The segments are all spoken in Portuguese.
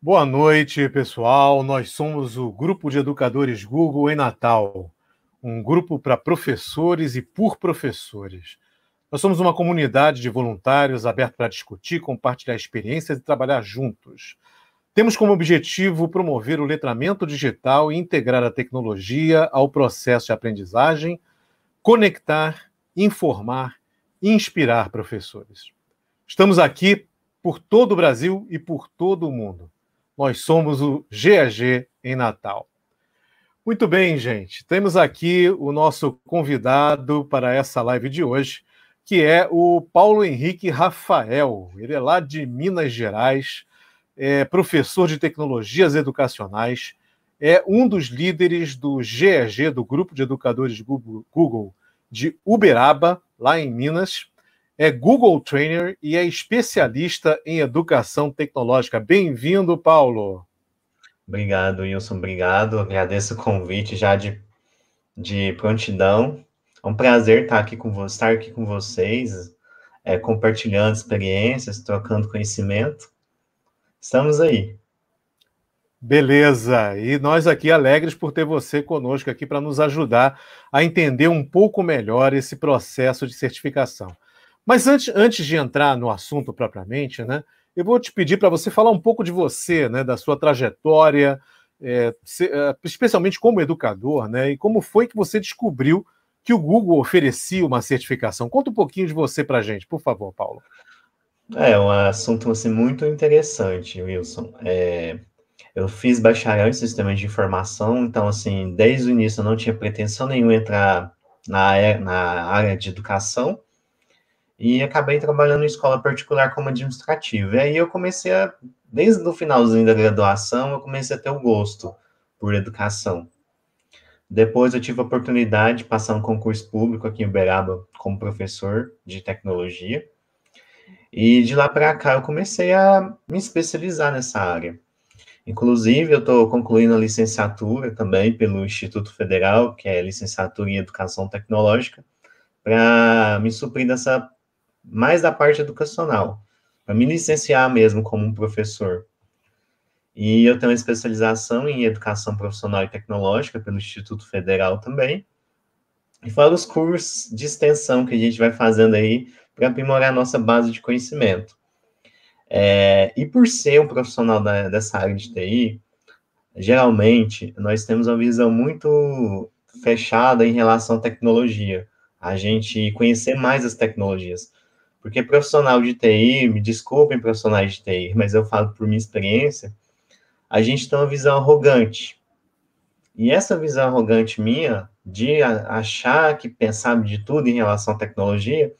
Boa noite, pessoal. Nós somos o Grupo de Educadores Google em Natal, um grupo para professores e por professores. Nós somos uma comunidade de voluntários aberta para discutir, compartilhar experiências e trabalhar juntos. Temos como objetivo promover o letramento digital e integrar a tecnologia ao processo de aprendizagem, conectar, informar e inspirar professores. Estamos aqui por todo o Brasil e por todo o mundo. Nós somos o GAG em Natal. Muito bem, gente. Temos aqui o nosso convidado para essa live de hoje, que é o Paulo Henrique Rafael. Ele é lá de Minas Gerais, é professor de tecnologias educacionais, é um dos líderes do GEG, do Grupo de Educadores Google de Uberaba, lá em Minas é Google Trainer e é especialista em educação tecnológica. Bem-vindo, Paulo. Obrigado, Wilson. Obrigado. Agradeço o convite já de, de prontidão. É um prazer estar aqui com, estar aqui com vocês, é, compartilhando experiências, trocando conhecimento. Estamos aí. Beleza, e nós aqui alegres por ter você conosco aqui para nos ajudar a entender um pouco melhor esse processo de certificação. Mas antes, antes de entrar no assunto propriamente, né, eu vou te pedir para você falar um pouco de você, né, da sua trajetória, é, se, é, especialmente como educador, né, e como foi que você descobriu que o Google oferecia uma certificação. Conta um pouquinho de você para a gente, por favor, Paulo. É um assunto assim, muito interessante, Wilson. É, eu fiz bacharel em sistemas de informação, então, assim, desde o início eu não tinha pretensão nenhuma entrar na, na área de educação, e acabei trabalhando em escola particular como administrativo E aí eu comecei a, desde o finalzinho da graduação, eu comecei a ter o gosto por educação. Depois eu tive a oportunidade de passar um concurso público aqui em Uberaba como professor de tecnologia. E de lá para cá eu comecei a me especializar nessa área. Inclusive, eu estou concluindo a licenciatura também pelo Instituto Federal, que é licenciatura em Educação Tecnológica, para me suprir dessa mais da parte educacional, para me licenciar mesmo como um professor. E eu tenho uma especialização em educação profissional e tecnológica pelo Instituto Federal também. E fora os cursos de extensão que a gente vai fazendo aí para aprimorar a nossa base de conhecimento. É, e por ser um profissional da, dessa área de TI, geralmente nós temos uma visão muito fechada em relação à tecnologia, a gente conhecer mais as tecnologias. Porque profissional de TI, me desculpem profissionais de TI, mas eu falo por minha experiência, a gente tem uma visão arrogante. E essa visão arrogante minha, de achar que pensava de tudo em relação à tecnologia,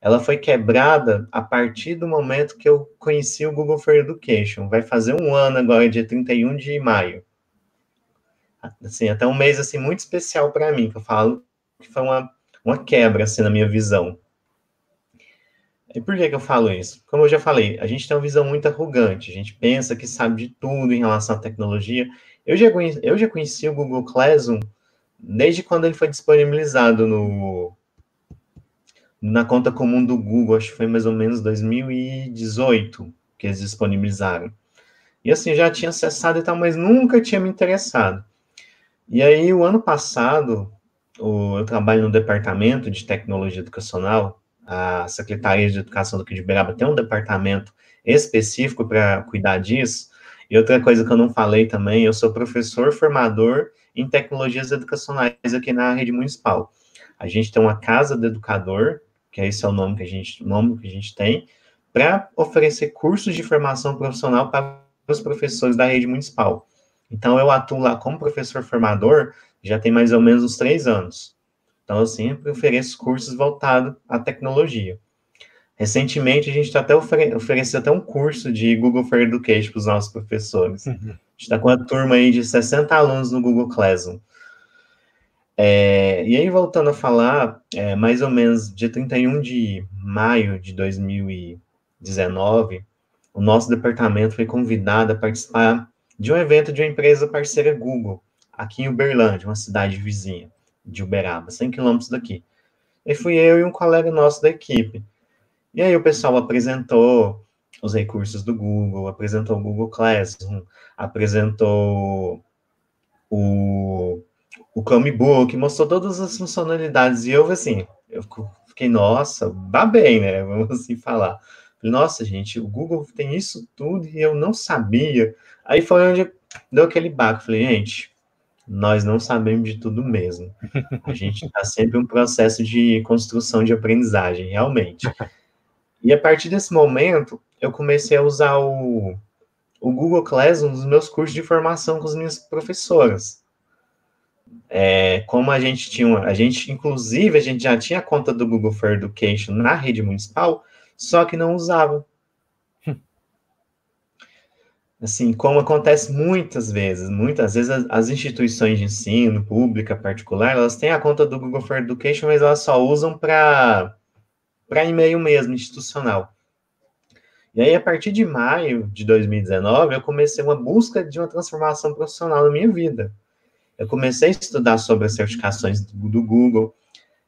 ela foi quebrada a partir do momento que eu conheci o Google for Education. Vai fazer um ano agora, dia 31 de maio. Assim, até um mês assim muito especial para mim, que eu falo que foi uma, uma quebra assim, na minha visão. E por que, que eu falo isso? Como eu já falei, a gente tem uma visão muito arrogante, a gente pensa que sabe de tudo em relação à tecnologia. Eu já conheci, eu já conheci o Google Classroom desde quando ele foi disponibilizado no, na conta comum do Google, acho que foi mais ou menos 2018 que eles disponibilizaram. E assim, já tinha acessado e tal, mas nunca tinha me interessado. E aí, o ano passado, o, eu trabalho no departamento de tecnologia educacional a Secretaria de Educação do Quidiberaba tem um departamento específico para cuidar disso. E outra coisa que eu não falei também, eu sou professor formador em tecnologias educacionais aqui na rede municipal. A gente tem uma casa do educador, que é esse é o nome que a gente, nome que a gente tem, para oferecer cursos de formação profissional para os professores da rede municipal. Então, eu atuo lá como professor formador já tem mais ou menos uns três anos. Então, assim, eu sempre ofereço cursos voltados à tecnologia. Recentemente, a gente está até ofere oferecendo até um curso de Google for Education para os nossos professores. Uhum. A gente está com uma turma aí de 60 alunos no Google Classroom. É, e aí, voltando a falar, é, mais ou menos dia 31 de maio de 2019, o nosso departamento foi convidado a participar de um evento de uma empresa parceira Google, aqui em Uberlândia, uma cidade vizinha de Uberaba, 100 quilômetros daqui. E fui eu e um colega nosso da equipe. E aí o pessoal apresentou os recursos do Google, apresentou o Google Classroom, apresentou o, o Chromebook, mostrou todas as funcionalidades. E eu, assim, eu fiquei, nossa, babei, né? Vamos assim falar. Nossa, gente, o Google tem isso tudo e eu não sabia. Aí foi onde deu aquele baco. Falei, gente, nós não sabemos de tudo mesmo. A gente está sempre um processo de construção de aprendizagem, realmente. E a partir desse momento, eu comecei a usar o, o Google Classroom nos meus cursos de formação com as minhas professoras. É, como a gente tinha, a gente, inclusive, a gente já tinha conta do Google for Education na rede municipal, só que não usava assim, como acontece muitas vezes, muitas vezes as, as, instituições de ensino, pública, particular, elas têm a conta do Google for Education, mas elas só usam para e-mail mesmo, institucional. E aí, a partir de maio de 2019, eu comecei uma busca de uma transformação profissional na minha vida. Eu comecei a estudar sobre as certificações do, do Google,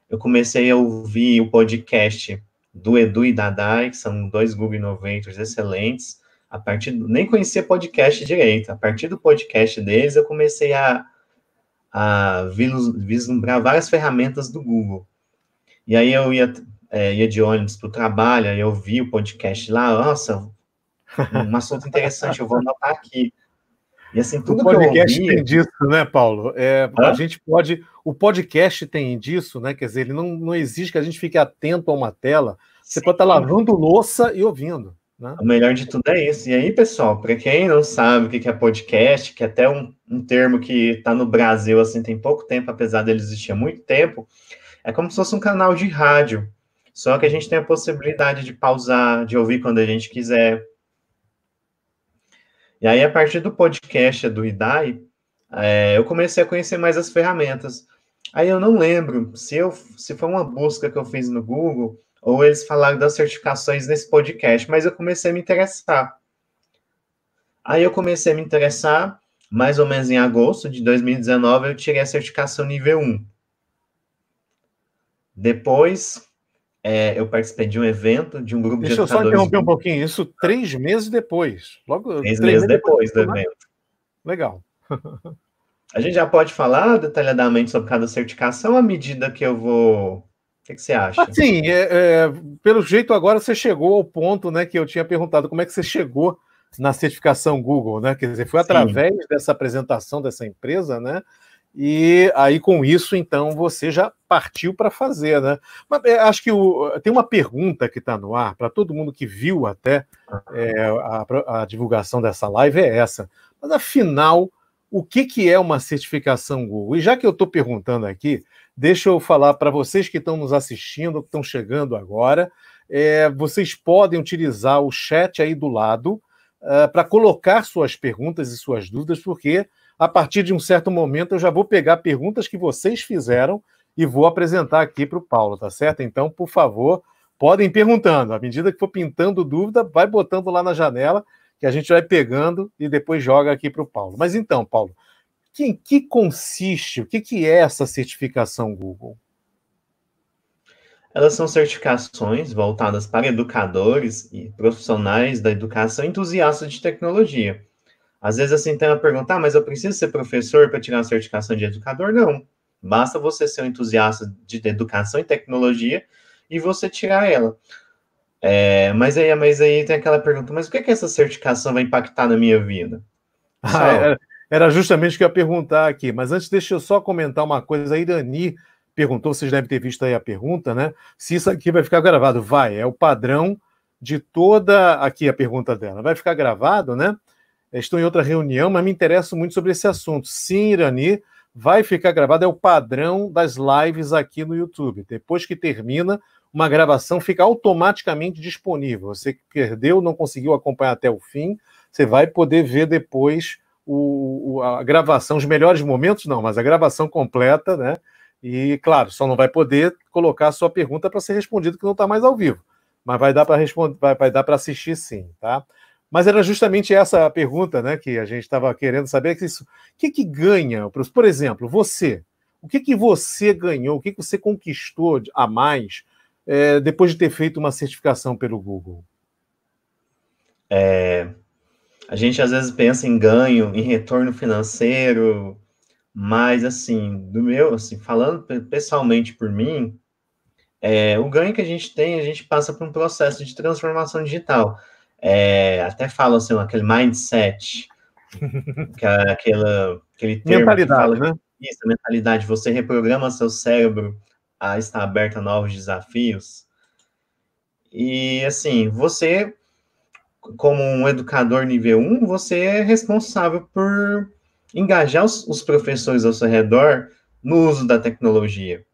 eu comecei a ouvir o podcast do Edu e da Dai, que são dois Google Innovators excelentes, a partir do, nem conhecia podcast direito. A partir do podcast deles, eu comecei a, a vislumbrar várias ferramentas do Google. E aí eu ia, é, ia de ônibus para o trabalho, aí eu vi o podcast lá, nossa, um assunto interessante, eu vou anotar aqui. E assim, tudo o podcast ouvia... tem disso, né, Paulo? É, a gente pode. O podcast tem disso, né? Quer dizer, ele não, não exige que a gente fique atento a uma tela. Você Sim. pode estar lavando louça e ouvindo. Né? O melhor de tudo é isso. E aí, pessoal, para quem não sabe o que é podcast, que é até um, um termo que está no Brasil assim tem pouco tempo, apesar dele existir há muito tempo, é como se fosse um canal de rádio. Só que a gente tem a possibilidade de pausar, de ouvir quando a gente quiser. E aí, a partir do podcast do IDAI, é, eu comecei a conhecer mais as ferramentas. Aí eu não lembro se eu se foi uma busca que eu fiz no Google ou eles falaram das certificações nesse podcast, mas eu comecei a me interessar. Aí eu comecei a me interessar, mais ou menos em agosto de 2019, eu tirei a certificação nível 1. Depois, é, eu participei de um evento, de um grupo Deixa de Deixa eu só interromper um pouquinho, isso três meses depois. Logo, três, três meses depois, depois do né? evento. Legal. a gente já pode falar detalhadamente sobre cada certificação à medida que eu vou o que, que, você acha? Assim, é, é, pelo jeito agora você chegou ao ponto né, que eu tinha perguntado como é que você chegou na certificação Google, né? Quer dizer, foi Sim. através dessa apresentação dessa empresa, né? E aí, com isso, então, você já partiu para fazer, né? Mas é, acho que o, tem uma pergunta que está no ar, para todo mundo que viu até é, a, a divulgação dessa live, é essa. Mas afinal, o que, que é uma certificação Google. E já que eu estou perguntando aqui, deixa eu falar para vocês que estão nos assistindo, que estão chegando agora, é, vocês podem utilizar o chat aí do lado uh, ah, para colocar suas perguntas e suas dúvidas, porque a partir de um certo momento eu já vou pegar perguntas que vocês fizeram e vou apresentar aqui para o Paulo, tá certo? Então, por favor, podem perguntando. À medida que for pintando dúvida, vai botando lá na janela que a gente vai pegando e depois joga aqui para o Paulo. Mas então, Paulo, em que consiste, o que, que é essa certificação Google? Elas são certificações voltadas para educadores e profissionais da educação entusiastas de tecnologia. Às vezes, assim, tem uma pergunta, ah, mas eu preciso ser professor para tirar a certificação de educador? Não. Basta você ser um entusiasta de educação e tecnologia e você tirar ela. É, mas aí, mas aí tem aquela pergunta, mas o que, é que essa certificação vai impactar na minha vida? Ah, era, era, justamente o que eu ia perguntar aqui, mas antes deixa eu só comentar uma coisa. A Irani perguntou, vocês devem ter visto aí a pergunta, né? Se isso aqui vai ficar gravado. Vai, é o padrão de toda. Aqui a pergunta dela. Vai ficar gravado, né? Estou em outra reunião, mas me interesso muito sobre esse assunto. Sim, Irani, vai ficar gravado, é o padrão das lives aqui no YouTube. Depois que termina, uma gravação fica automaticamente disponível. Você que perdeu, não conseguiu acompanhar até o fim, você vai poder ver depois o, a gravação, os melhores momentos, não, mas a gravação completa, né? E, claro, só não vai poder colocar a sua pergunta para ser respondida, que não está mais ao vivo. Mas vai dar para responder, vai, vai dar para assistir sim, tá? Mas era justamente essa a pergunta né, que a gente estava querendo saber. Que isso, o que, que ganha? Por exemplo, você. O que, que você ganhou? O que, que você conquistou a mais é, depois de ter feito uma certificação pelo Google? É, a gente às vezes pensa em ganho, em retorno financeiro, mas assim, do meu, assim, falando pessoalmente por mim, é, o ganho que a gente tem, a gente passa por um processo de transformação digital. É, até falo assim, aquele mindset, que é aquela, aquele termo. Mentalidade, fala, né? Isso, mentalidade. Você reprograma seu cérebro a estar aberta a novos desafios. E assim, você, como um educador nível 1, você é responsável por engajar os, os professores ao seu redor no uso da tecnologia.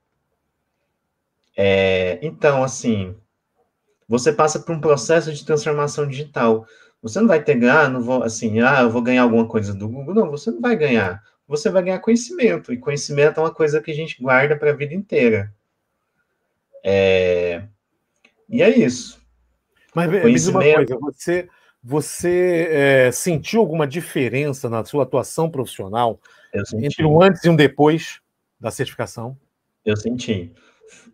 É, então, assim, você passa por um processo de transformação digital. Você não vai pegar, ah, não vou, assim, ah, eu vou ganhar alguma coisa do Google. Não, você não vai ganhar você vai ganhar conhecimento. E conhecimento é uma coisa que a gente guarda para a vida inteira. É... E é isso. Mas conhecimento... diz uma coisa, você, você é, sentiu alguma diferença na sua atuação profissional entre um antes e um depois da certificação? Eu senti.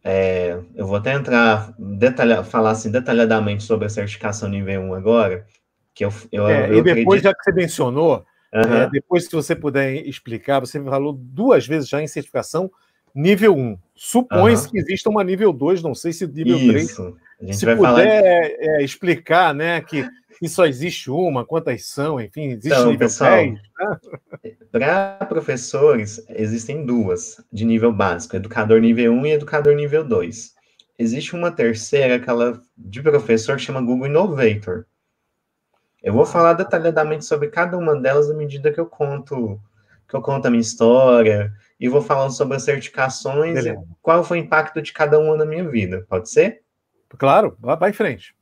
É, eu vou até entrar, detalhar, falar assim detalhadamente sobre a certificação nível 1 agora, que eu, eu, é, eu e depois, acredito... já que você mencionou, Uhum. É, depois, se você puder explicar, você falou duas vezes já em certificação nível 1. Supõe-se uhum. que exista uma nível 2, não sei se nível isso. 3. Se puder falar... É, é, explicar, né, que, que só existe uma, quantas são, enfim, existe então, nível pessoal, 10. Tá? Para professores, existem duas de nível básico, educador nível 1 e educador nível 2. Existe uma terceira, aquela de professor, que chama Google Innovator eu vou falar detalhadamente sobre cada uma delas à medida que eu conto que eu conto a minha história e vou falando sobre as certificações Beleza. e qual foi o impacto de cada uma na minha vida. Pode ser? Claro, vai em frente.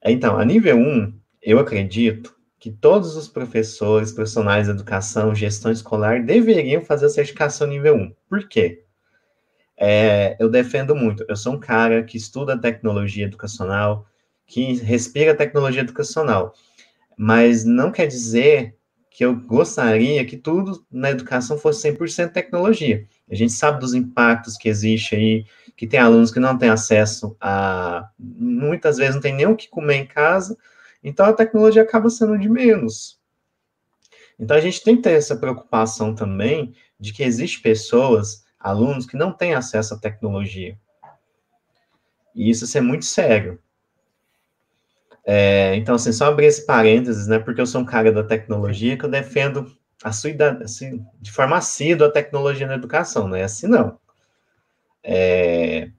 É, então, a nível 1, eu acredito que todos os professores, profissionais de educação, gestão escolar deveriam fazer a certificação nível 1. Por quê? É, eu defendo muito. Eu sou um cara que estuda tecnologia educacional, que respira tecnologia educacional mas não quer dizer que eu gostaria que tudo na educação fosse 100% tecnologia. A gente sabe dos impactos que existe aí, que tem alunos que não têm acesso a. Muitas vezes não tem nem o que comer em casa, então a tecnologia acaba sendo de menos. Então a gente tem que ter essa preocupação também de que existem pessoas, alunos, que não têm acesso à tecnologia. E isso é muito sério. É, então, assim, só abrir esse parênteses, né? Porque eu sou um cara da tecnologia que eu defendo a sua idade, assim, de forma assídua a tecnologia na educação, não é assim não. É...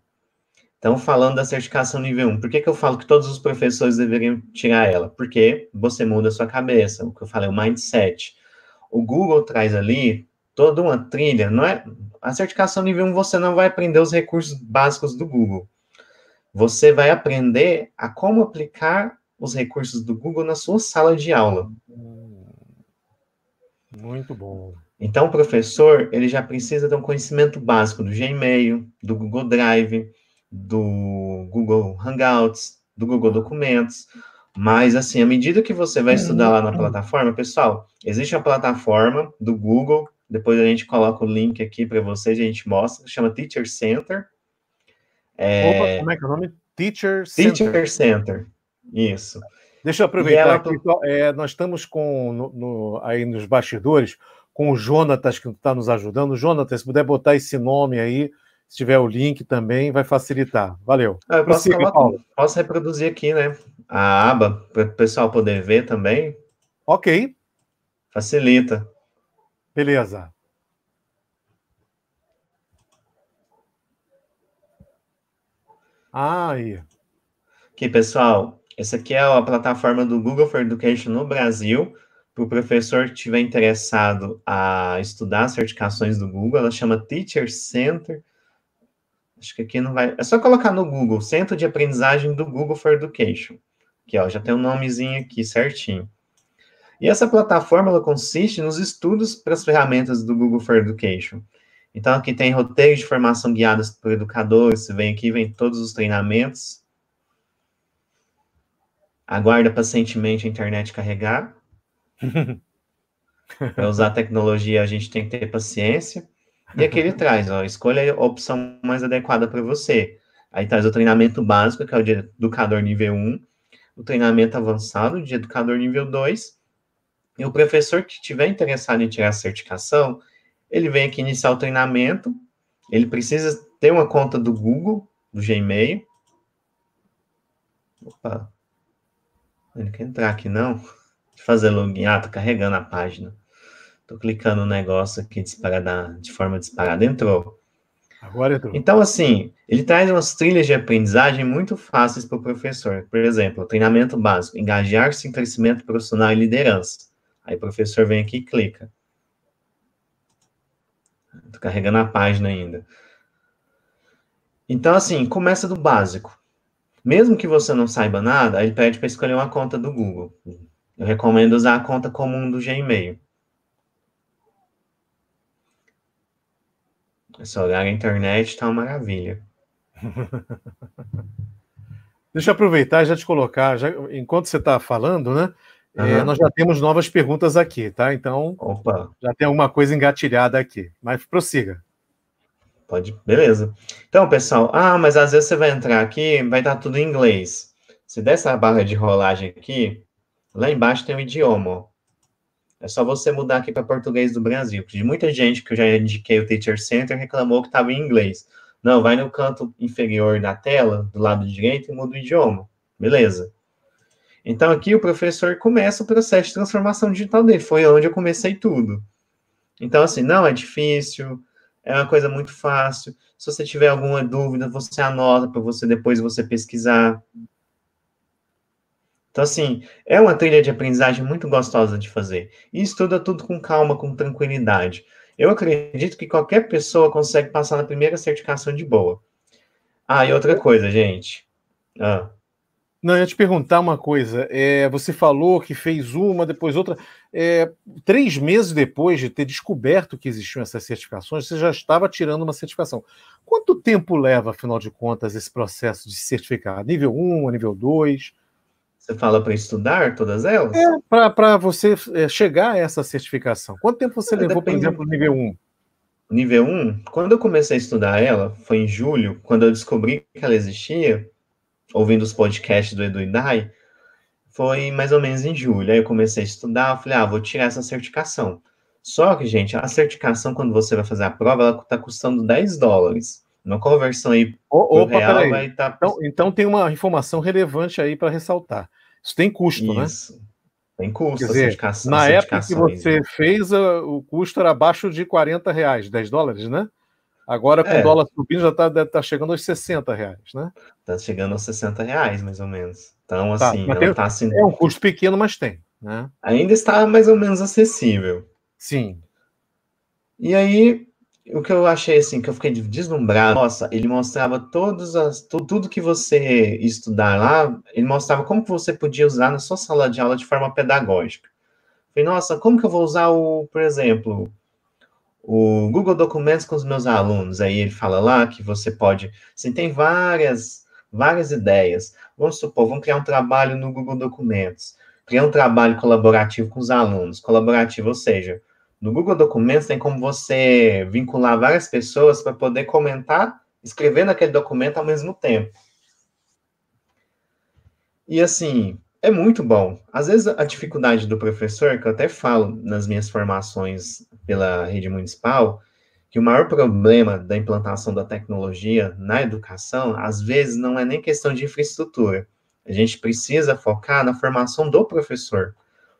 Então, falando da certificação nível 1, por que, que eu falo que todos os professores deveriam tirar ela? Porque você muda a sua cabeça, o que eu falei, é o mindset. O Google traz ali toda uma trilha, não é? A certificação nível 1 você não vai aprender os recursos básicos do Google. Você vai aprender a como aplicar os recursos do Google na sua sala de aula. Hum, muito bom. Então, o professor, ele já precisa ter um conhecimento básico do Gmail, do Google Drive, do Google Hangouts, do Google Documentos. Mas, assim, à medida que você vai estudar lá na plataforma, pessoal, existe a plataforma do Google, depois a gente coloca o link aqui para vocês, a gente mostra, chama Teacher Center. É... Opa, como é que é o nome? Teacher Center. Teacher Center. Isso. Deixa eu aproveitar ela... aqui. É, nós estamos com no, no, aí nos bastidores com o Jonatas que está nos ajudando. Jonatas, se puder botar esse nome aí, se tiver o link também, vai facilitar. Valeu. Ah, eu posso, falar, Paulo. posso reproduzir aqui, né? A aba, para o pessoal poder ver também. Ok. Facilita. Beleza. Ah, aí. Aqui, pessoal, essa aqui é a plataforma do Google for Education no Brasil, para o professor que estiver interessado a estudar as certificações do Google, ela chama Teacher Center. Acho que aqui não vai. É só colocar no Google, Centro de Aprendizagem do Google for Education. Aqui, ó, já tem o um nomezinho aqui certinho. E essa plataforma ela consiste nos estudos para as ferramentas do Google for Education. Então, aqui tem roteiros de formação guiadas por educadores. Você vem aqui, vem todos os treinamentos aguarda pacientemente a internet carregar. Para usar a tecnologia, a gente tem que ter paciência. E aqui ele traz, ó, escolha a opção mais adequada para você. Aí traz o treinamento básico, que é o de educador nível 1, o treinamento avançado de educador nível 2, e o professor que estiver interessado em tirar a certificação, ele vem aqui iniciar o treinamento, ele precisa ter uma conta do Google, do Gmail. Opa, ele quer entrar aqui, não? De fazer login. Ah, tô carregando a página. Tô clicando no negócio aqui disparada, de forma disparada. Entrou. Agora entrou. Então, assim, ele traz umas trilhas de aprendizagem muito fáceis para o professor. Por exemplo, treinamento básico, engajar-se em crescimento profissional e liderança. Aí o professor vem aqui e clica. Tô carregando a página ainda. Então, assim, começa do básico. Mesmo que você não saiba nada, ele pede para escolher uma conta do Google. Eu recomendo usar a conta comum do Gmail. Esse olhar a internet está uma maravilha. Deixa eu aproveitar e já te colocar, já, enquanto você está falando, né? Uhum. É, nós já temos novas perguntas aqui, tá? Então, Opa. já tem alguma coisa engatilhada aqui. Mas prossiga. Pode, beleza. Então, pessoal, ah, mas às vezes você vai entrar aqui, vai estar tá tudo em inglês. Se der essa barra de rolagem aqui, lá embaixo tem o idioma. É só você mudar aqui para português do Brasil. Porque muita gente que eu já indiquei o Teacher Center reclamou que estava em inglês. Não, vai no canto inferior da tela, do lado direito, e muda o idioma. Beleza. Então, aqui o professor começa o processo de transformação digital dele. Foi onde eu comecei tudo. Então, assim, não é difícil, é uma coisa muito fácil. Se você tiver alguma dúvida, você anota para você depois você pesquisar. Então, assim, é uma trilha de aprendizagem muito gostosa de fazer. E estuda tudo com calma, com tranquilidade. Eu acredito que qualquer pessoa consegue passar na primeira certificação de boa. Ah, e outra coisa, gente. Ah. Não, eu ia te perguntar uma coisa. É, você falou que fez uma, depois outra. É, três meses depois de ter descoberto que existiam essas certificações, você já estava tirando uma certificação. Quanto tempo leva, afinal de contas, esse processo de certificar? Nível 1, um, nível 2? Você fala para estudar todas elas? É, para você é, chegar a essa certificação. Quanto tempo você é, levou, depende... por exemplo, nível 1? Um? Nível 1, um, quando eu comecei a estudar ela, foi em julho, quando eu descobri que ela existia, ouvindo os podcasts do Edu Indai, foi mais ou menos em julho. Aí eu comecei a estudar, falei, ah, vou tirar essa certificação. Só que, gente, a certificação, quando você vai fazer a prova, ela tá custando 10 dólares. Uma conversão aí o, opa, real peraí. vai estar... Tá... Então, então tem uma informação relevante aí para ressaltar. Isso tem custo, né? Isso. né? Tem custo, Quer dizer, Na época que você fez, o custo era abaixo de 40 reais, 10 dólares, né? Agora, com é. o dólar subindo, já tá, deve estar tá chegando aos 60 reais, né? Está chegando aos 60 reais, mais ou menos. Então, tá, assim, é tem, tá assim, É um custo pequeno, mas tem. Né? Ainda está mais ou menos acessível. Sim. E aí, o que eu achei assim, que eu fiquei deslumbrado, nossa, ele mostrava todos as, tu, tudo que você estudar lá, ele mostrava como que você podia usar na sua sala de aula de forma pedagógica. falei, nossa, como que eu vou usar o, por exemplo, o Google Documentos com os meus alunos. Aí ele fala lá que você pode, assim, tem várias, várias ideias. Vamos supor, vamos criar um trabalho no Google Documentos, criar um trabalho colaborativo com os alunos, colaborativo, ou seja, no Google Documentos tem como você vincular várias pessoas para poder comentar, escrever naquele documento ao mesmo tempo. E assim, é muito bom. Às vezes a dificuldade do professor, que eu até falo nas minhas formações pela rede municipal, que o maior problema da implantação da tecnologia na educação, às vezes, não é nem questão de infraestrutura. A gente precisa focar na formação do professor.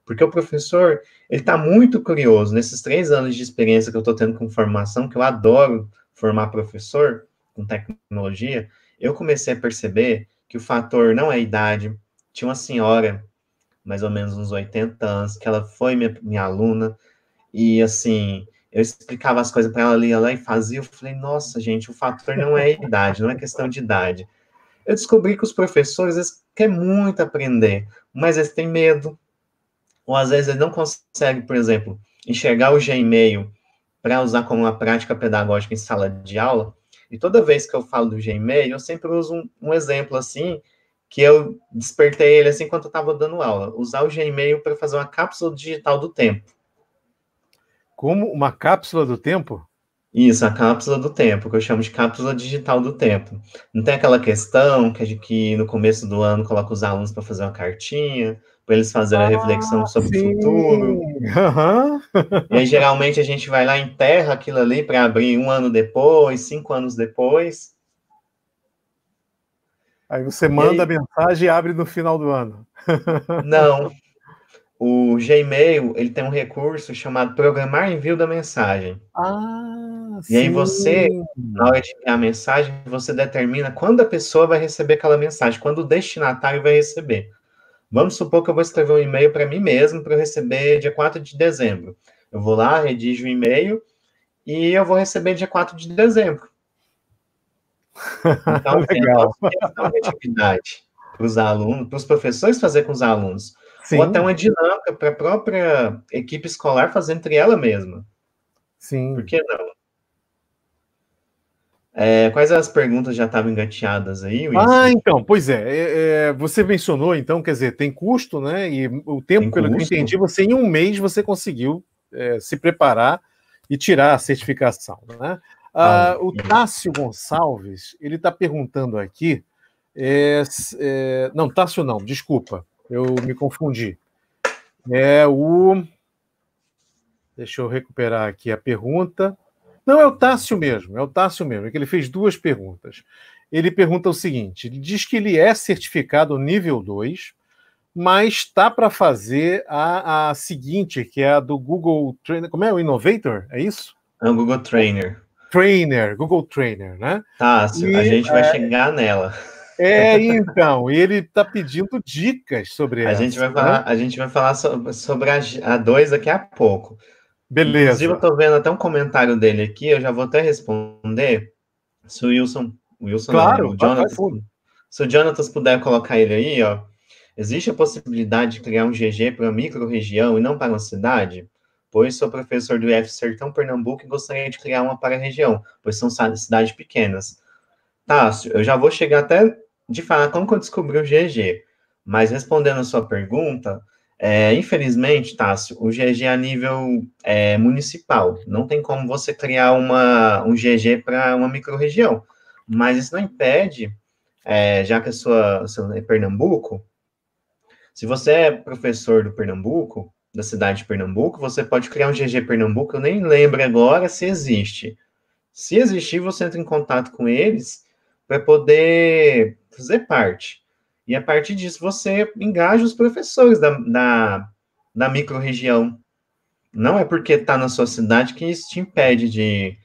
Porque o professor, ele está muito curioso. Nesses três anos de experiência que eu estou tendo com formação, que eu adoro formar professor com tecnologia, eu comecei a perceber que o fator não é idade, tinha uma senhora, mais ou menos uns 80 anos, que ela foi minha, minha aluna, e assim, eu explicava as coisas para ela, ela lá e fazia, eu falei, nossa, gente, o fator não é idade, não é questão de idade. Eu descobri que os professores, eles querem muito aprender, mas eles têm medo, ou às vezes eles não conseguem, por exemplo, enxergar o Gmail para usar como uma prática pedagógica em sala de aula, e toda vez que eu falo do Gmail, eu sempre uso um, um exemplo assim, que eu despertei ele assim enquanto eu estava dando aula. Usar o Gmail para fazer uma cápsula digital do tempo. Como uma cápsula do tempo? Isso, a cápsula do tempo, que eu chamo de cápsula digital do tempo. Não tem aquela questão que, que no começo do ano coloca os alunos para fazer uma cartinha, para eles fazerem a ah, reflexão sobre sim. o futuro. Uhum. E aí, geralmente, a gente vai lá e enterra aquilo ali para abrir um ano depois, cinco anos depois. Aí você manda a mensagem e abre no final do ano. Não. O Gmail, ele tem um recurso chamado programar envio da mensagem. Ah, e sim. aí você, na hora de enviar a mensagem, você determina quando a pessoa vai receber aquela mensagem, quando o destinatário vai receber. Vamos supor que eu vou escrever um e-mail para mim mesmo para eu receber dia 4 de dezembro. Eu vou lá, redijo o um e-mail e eu vou receber dia 4 de dezembro. Então, Legal. é uma atividade para os alunos, para os professores fazer com os alunos. Sim. Ou até uma dinâmica para a própria equipe escolar fazer entre ela mesma. Sim. Por que não? É, quais as perguntas já estavam engateadas aí? Wilson? Ah, então, pois é, é, é, Você mencionou, então, quer dizer, tem custo, né? E o tempo, tem pelo custo? que eu entendi, você em um mês você conseguiu é, se preparar e tirar a certificação, né? Ah, ah, o é. Tássio Gonçalves, ele está perguntando aqui. É, é, não, Tássio não, desculpa, eu me confundi. É o. Deixa eu recuperar aqui a pergunta. Não, é o Tássio mesmo, é o Tássio mesmo, é que ele fez duas perguntas. Ele pergunta o seguinte: ele diz que ele é certificado nível 2, mas está para fazer a, a seguinte, que é a do Google Trainer. Como é? O Innovator? É isso? É o Google Trainer. Trainer, Google Trainer, né? Tá, e, a gente vai é, chegar nela. É, então, e ele está pedindo dicas sobre a gente vai né? falar, A gente vai falar sobre, sobre a, a dois daqui a pouco. Beleza. Inclusive, eu estou vendo até um comentário dele aqui, eu já vou até responder. Se o Wilson. Wilson claro, não, o Jonathan, se o Jonathan puder colocar ele aí, ó. Existe a possibilidade de criar um GG para micro-região e não para uma cidade? pois sou professor do IF Sertão Pernambuco e gostaria de criar uma para a região, pois são cidades pequenas. Tácio eu já vou chegar até de falar como que eu descobri o GG, mas respondendo a sua pergunta, é, infelizmente, Tácio o GG é a nível é, municipal. Não tem como você criar uma, um GG para uma microrregião. Mas isso não impede, é, já que a sua, a sua é Pernambuco, se você é professor do Pernambuco, da cidade de Pernambuco, você pode criar um GG Pernambuco, eu nem lembro agora se existe. Se existir, você entra em contato com eles para poder fazer parte. E a partir disso, você engaja os professores da, da, da micro-região. Não é porque está na sua cidade que isso te impede de,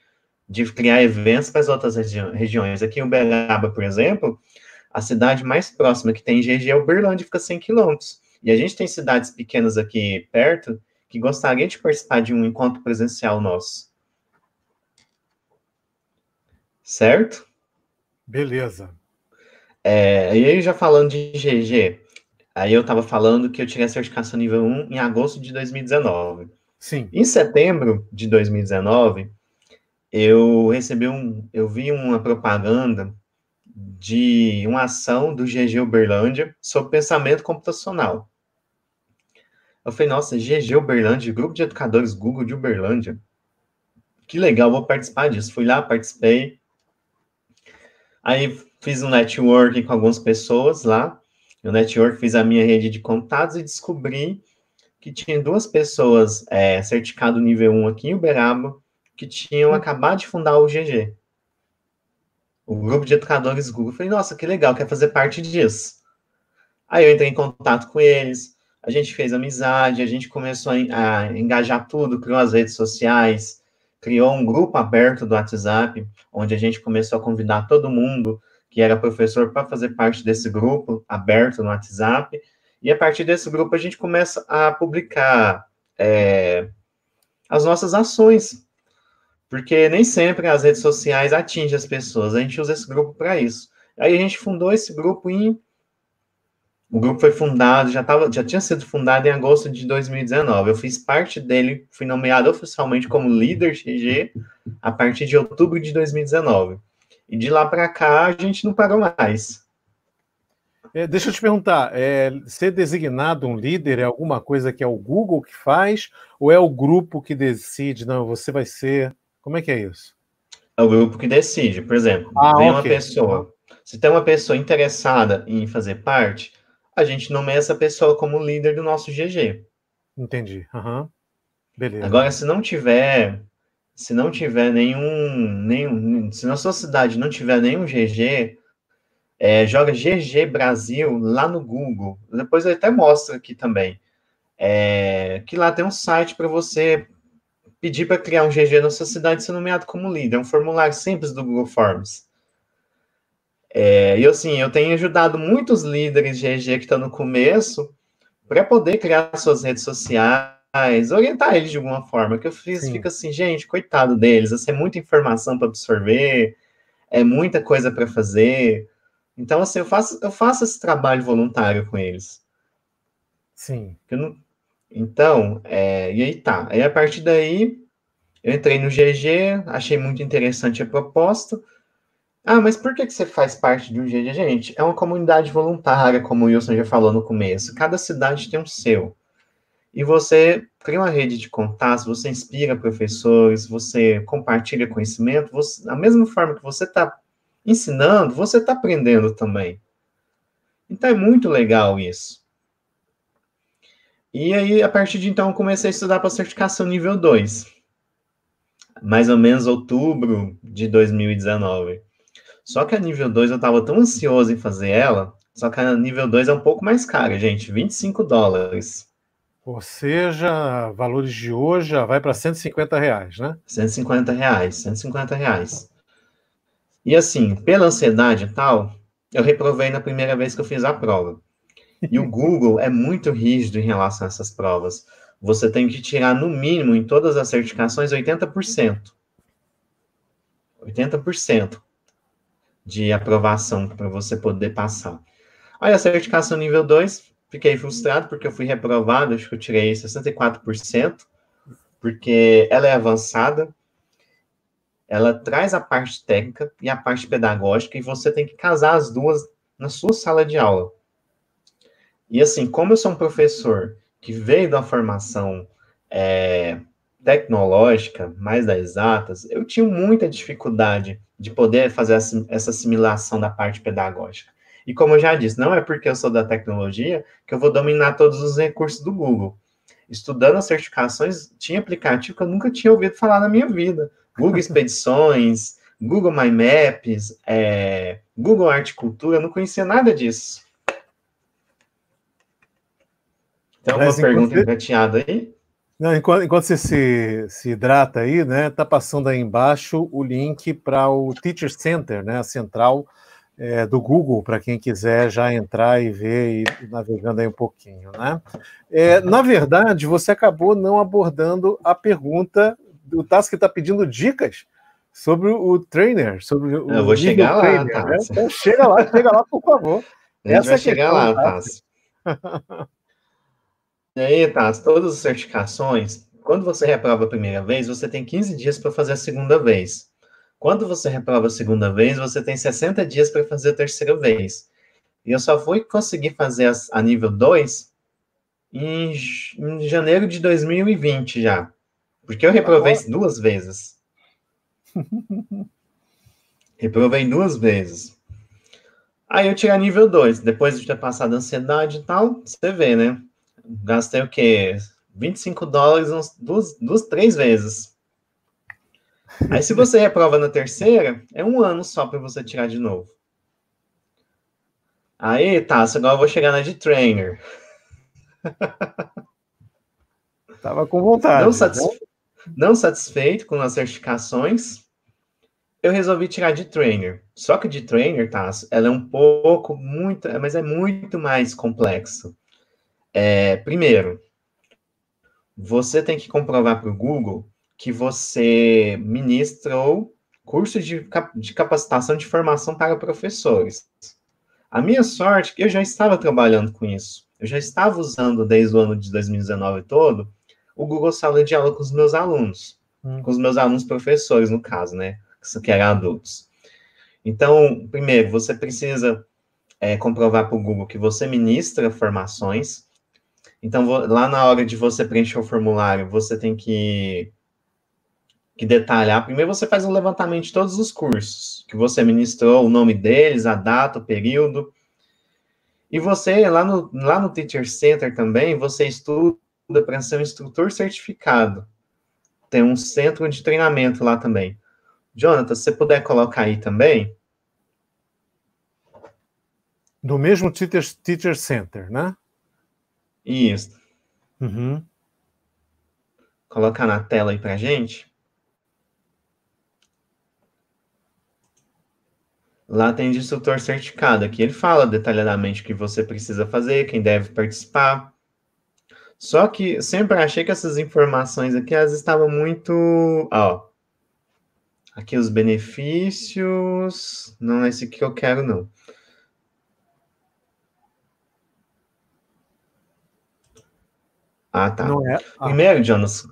de criar eventos para as outras regi regiões. Aqui em Uberaba, por exemplo, a cidade mais próxima que tem GG é Uberlândia, fica 100 quilômetros. E a gente tem cidades pequenas aqui perto que gostaria de participar de um encontro presencial nosso. Certo? Beleza. É, e aí, já falando de GG, aí eu estava falando que eu tirei a certificação nível 1 em agosto de 2019. Sim. Em setembro de 2019, eu recebi um, eu vi uma propaganda de uma ação do GG Uberlândia sobre pensamento computacional. Eu falei, nossa, GG Uberlândia, grupo de educadores Google de Uberlândia. Que legal, vou participar disso. Fui lá, participei. Aí fiz um network com algumas pessoas lá. eu network fiz a minha rede de contatos e descobri que tinha duas pessoas é, certificado nível 1 aqui em Uberaba que tinham hum. acabado de fundar o GG. O grupo de educadores Google. falei, nossa, que legal, quer fazer parte disso. Aí eu entrei em contato com eles, a gente fez amizade, a gente começou a, a engajar tudo, criou as redes sociais, criou um grupo aberto do WhatsApp, onde a gente começou a convidar todo mundo que era professor para fazer parte desse grupo aberto no WhatsApp. E a partir desse grupo a gente começa a publicar é, as nossas ações, porque nem sempre as redes sociais atingem as pessoas. A gente usa esse grupo para isso. Aí a gente fundou esse grupo em o grupo foi fundado, já, tava, já tinha sido fundado em agosto de 2019. Eu fiz parte dele, fui nomeado oficialmente como líder XG a partir de outubro de 2019. E de lá para cá, a gente não parou mais. É, deixa eu te perguntar, é, ser designado um líder é alguma coisa que é o Google que faz ou é o grupo que decide? Não, você vai ser. Como é que é isso? É o grupo que decide. Por exemplo, ah, vem okay. uma pessoa. Se tem uma pessoa interessada em fazer parte, a gente nomeia essa pessoa como líder do nosso GG. Entendi. Uhum. Beleza. Agora, se não tiver, se não tiver nenhum, nenhum, se na sua cidade não tiver nenhum GG, é, joga GG Brasil lá no Google. Depois eu até mostro aqui também. É, que lá tem um site para você pedir para criar um GG na sua cidade e ser nomeado como líder. É um formulário simples do Google Forms. É, e assim, eu tenho ajudado muitos líderes de EG que estão no começo para poder criar suas redes sociais, orientar eles de alguma forma. Que eu fiz, Sim. fica assim, gente, coitado deles, assim, é muita informação para absorver, é muita coisa para fazer. Então, assim, eu faço, eu faço esse trabalho voluntário com eles. Sim. Não... Então, é... e aí tá. Aí a partir daí, eu entrei no GG, achei muito interessante a proposta. Ah, mas por que, que você faz parte de um GG? Gente, é uma comunidade voluntária, como o Wilson já falou no começo. Cada cidade tem um seu. E você cria uma rede de contatos, você inspira professores, você compartilha conhecimento. Você, da mesma forma que você está ensinando, você está aprendendo também. Então é muito legal isso. E aí, a partir de então, eu comecei a estudar para certificação nível 2. Mais ou menos outubro de 2019. Só que a nível 2 eu estava tão ansioso em fazer ela, só que a nível 2 é um pouco mais cara, gente, 25 dólares. Ou seja, valores de hoje já vai para 150 reais, né? 150 reais, 150 reais. E assim, pela ansiedade e tal, eu reprovei na primeira vez que eu fiz a prova. E o Google é muito rígido em relação a essas provas. Você tem que tirar, no mínimo, em todas as certificações, 80%. 80% de aprovação para você poder passar. Aí a certificação nível 2, fiquei frustrado porque eu fui reprovado, acho que eu tirei 64%, porque ela é avançada, ela traz a parte técnica e a parte pedagógica, e você tem que casar as duas na sua sala de aula. E assim, como eu sou um professor que veio da formação é, tecnológica, mais das exatas, eu tinha muita dificuldade de poder fazer essa assimilação da parte pedagógica. E como eu já disse, não é porque eu sou da tecnologia que eu vou dominar todos os recursos do Google. Estudando as certificações, tinha aplicativo que eu nunca tinha ouvido falar na minha vida. Google Expedições, Google My Maps, é, Google Arte e Cultura, eu não conhecia nada disso. Então, alguma uma pergunta engateada aí? Não, enquanto, enquanto, você se, se, hidrata aí, né, tá passando aí embaixo o link para o Teacher Center, né, a central é, do Google, para quem quiser já entrar e ver e, navegando aí um pouquinho, né? É, uhum. na verdade, você acabou não abordando a pergunta do Task que está pedindo dicas sobre o trainer, sobre o Eu vou chegar lá, trainer, né? então, chega lá, chega lá, por favor. A gente Essa é vai chegar lá, tá? Tassi. E aí, tá, todas as certificações, quando você reprova a primeira vez, você tem 15 dias para fazer a segunda vez. Quando você reprova a segunda vez, você tem 60 dias para fazer a terceira vez. E eu só fui conseguir fazer as, a nível 2 em, em, janeiro de 2020 já. Porque eu tá reprovei Agora... duas vezes. reprovei duas vezes. Aí eu tirei a nível 2, depois de ter passado a ansiedade e tal, você vê, né? gastei o quê? 25 dólares uns, duas, duas, três vezes. Aí, se você reprova na terceira, é um ano só para você tirar de novo. Aí, tá, agora eu vou chegar na de trainer. Tava com vontade. Não, né? não satisfeito com as certificações, eu resolvi tirar de trainer. Só que de trainer, tá, ela é um pouco, muito, mas é muito mais complexo. É, primeiro, você tem que comprovar para o Google que você ministrou curso de, de capacitação de formação para professores. A minha sorte é que eu já estava trabalhando com isso. Eu já estava usando desde o ano de 2019 todo o Google Sala de Aula com os meus alunos. Hum. Com os meus alunos professores, no caso, né? Que eram adultos. Então, primeiro, você precisa é, comprovar para o Google que você ministra formações então, lá na hora de você preencher o formulário, você tem que, que detalhar. Primeiro, você faz um levantamento de todos os cursos que você ministrou, o nome deles, a data, o período. E você, lá no, lá no Teacher Center também, você estuda para ser um instrutor certificado. Tem um centro de treinamento lá também. Jonathan, se você puder colocar aí também. Do mesmo Teacher, teacher Center, né? Isso. Uhum. Colocar na tela aí pra gente. Lá tem de instrutor certificado. Aqui ele fala detalhadamente o que você precisa fazer, quem deve participar. Só que sempre achei que essas informações aqui elas estavam muito. Ó. Aqui os benefícios. Não é esse que eu quero, não. Ah, tá. Não é ah. Primeiro, Jonas,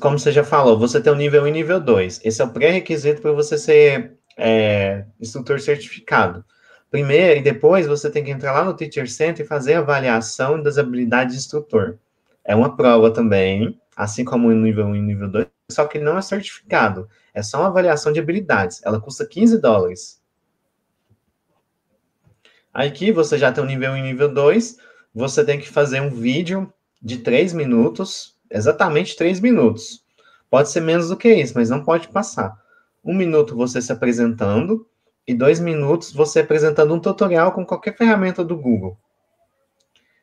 como você já falou, você tem o nível 1 e nível 2. Esse é o pré-requisito para você ser é, instrutor certificado. Primeiro, e depois você tem que entrar lá no Teacher Center e fazer a avaliação das habilidades de instrutor. É uma prova também, assim como o nível 1 e nível 2, só que ele não é certificado. É só uma avaliação de habilidades. Ela custa 15 dólares. Aqui você já tem o nível 1 e nível 2. Você tem que fazer um vídeo de três minutos, exatamente três minutos. Pode ser menos do que isso, mas não pode passar. Um minuto você se apresentando e dois minutos você apresentando um tutorial com qualquer ferramenta do Google.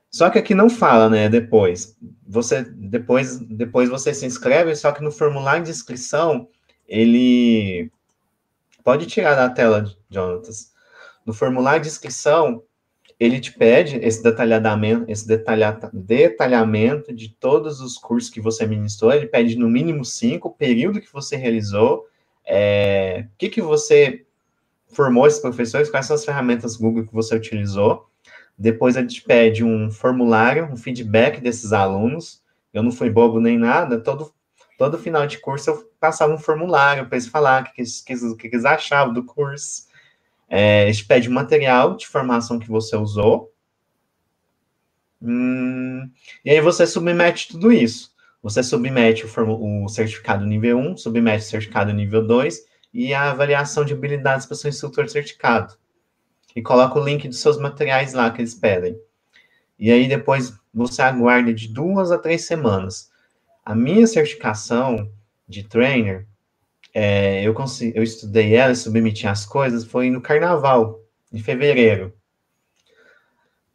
Só que aqui não fala, né? Depois, você depois depois você se inscreve, só que no formulário de inscrição ele pode tirar da tela, Jonatas. No formulário de inscrição ele te pede esse detalhamento, esse detalha, detalhamento de todos os cursos que você ministrou, ele pede no mínimo cinco, o período que você realizou, é, o que, que você formou esses professores, quais são as ferramentas Google que você utilizou. Depois ele te pede um formulário, um feedback desses alunos. Eu não fui bobo nem nada, todo, todo final de curso eu passava um formulário para eles falar o que, que, que, que eles achavam do curso é, este pede o material de formação que você usou. Hum, e aí você submete tudo isso. Você submete o, o certificado nível 1, submete o certificado nível 2 e a avaliação de habilidades para seu instrutor certificado. E coloca o link dos seus materiais lá que eles pedem. E aí depois você aguarda de duas a três semanas. A minha certificação de trainer é, eu, consegui, eu estudei ela e submeti as coisas, foi no carnaval, em fevereiro.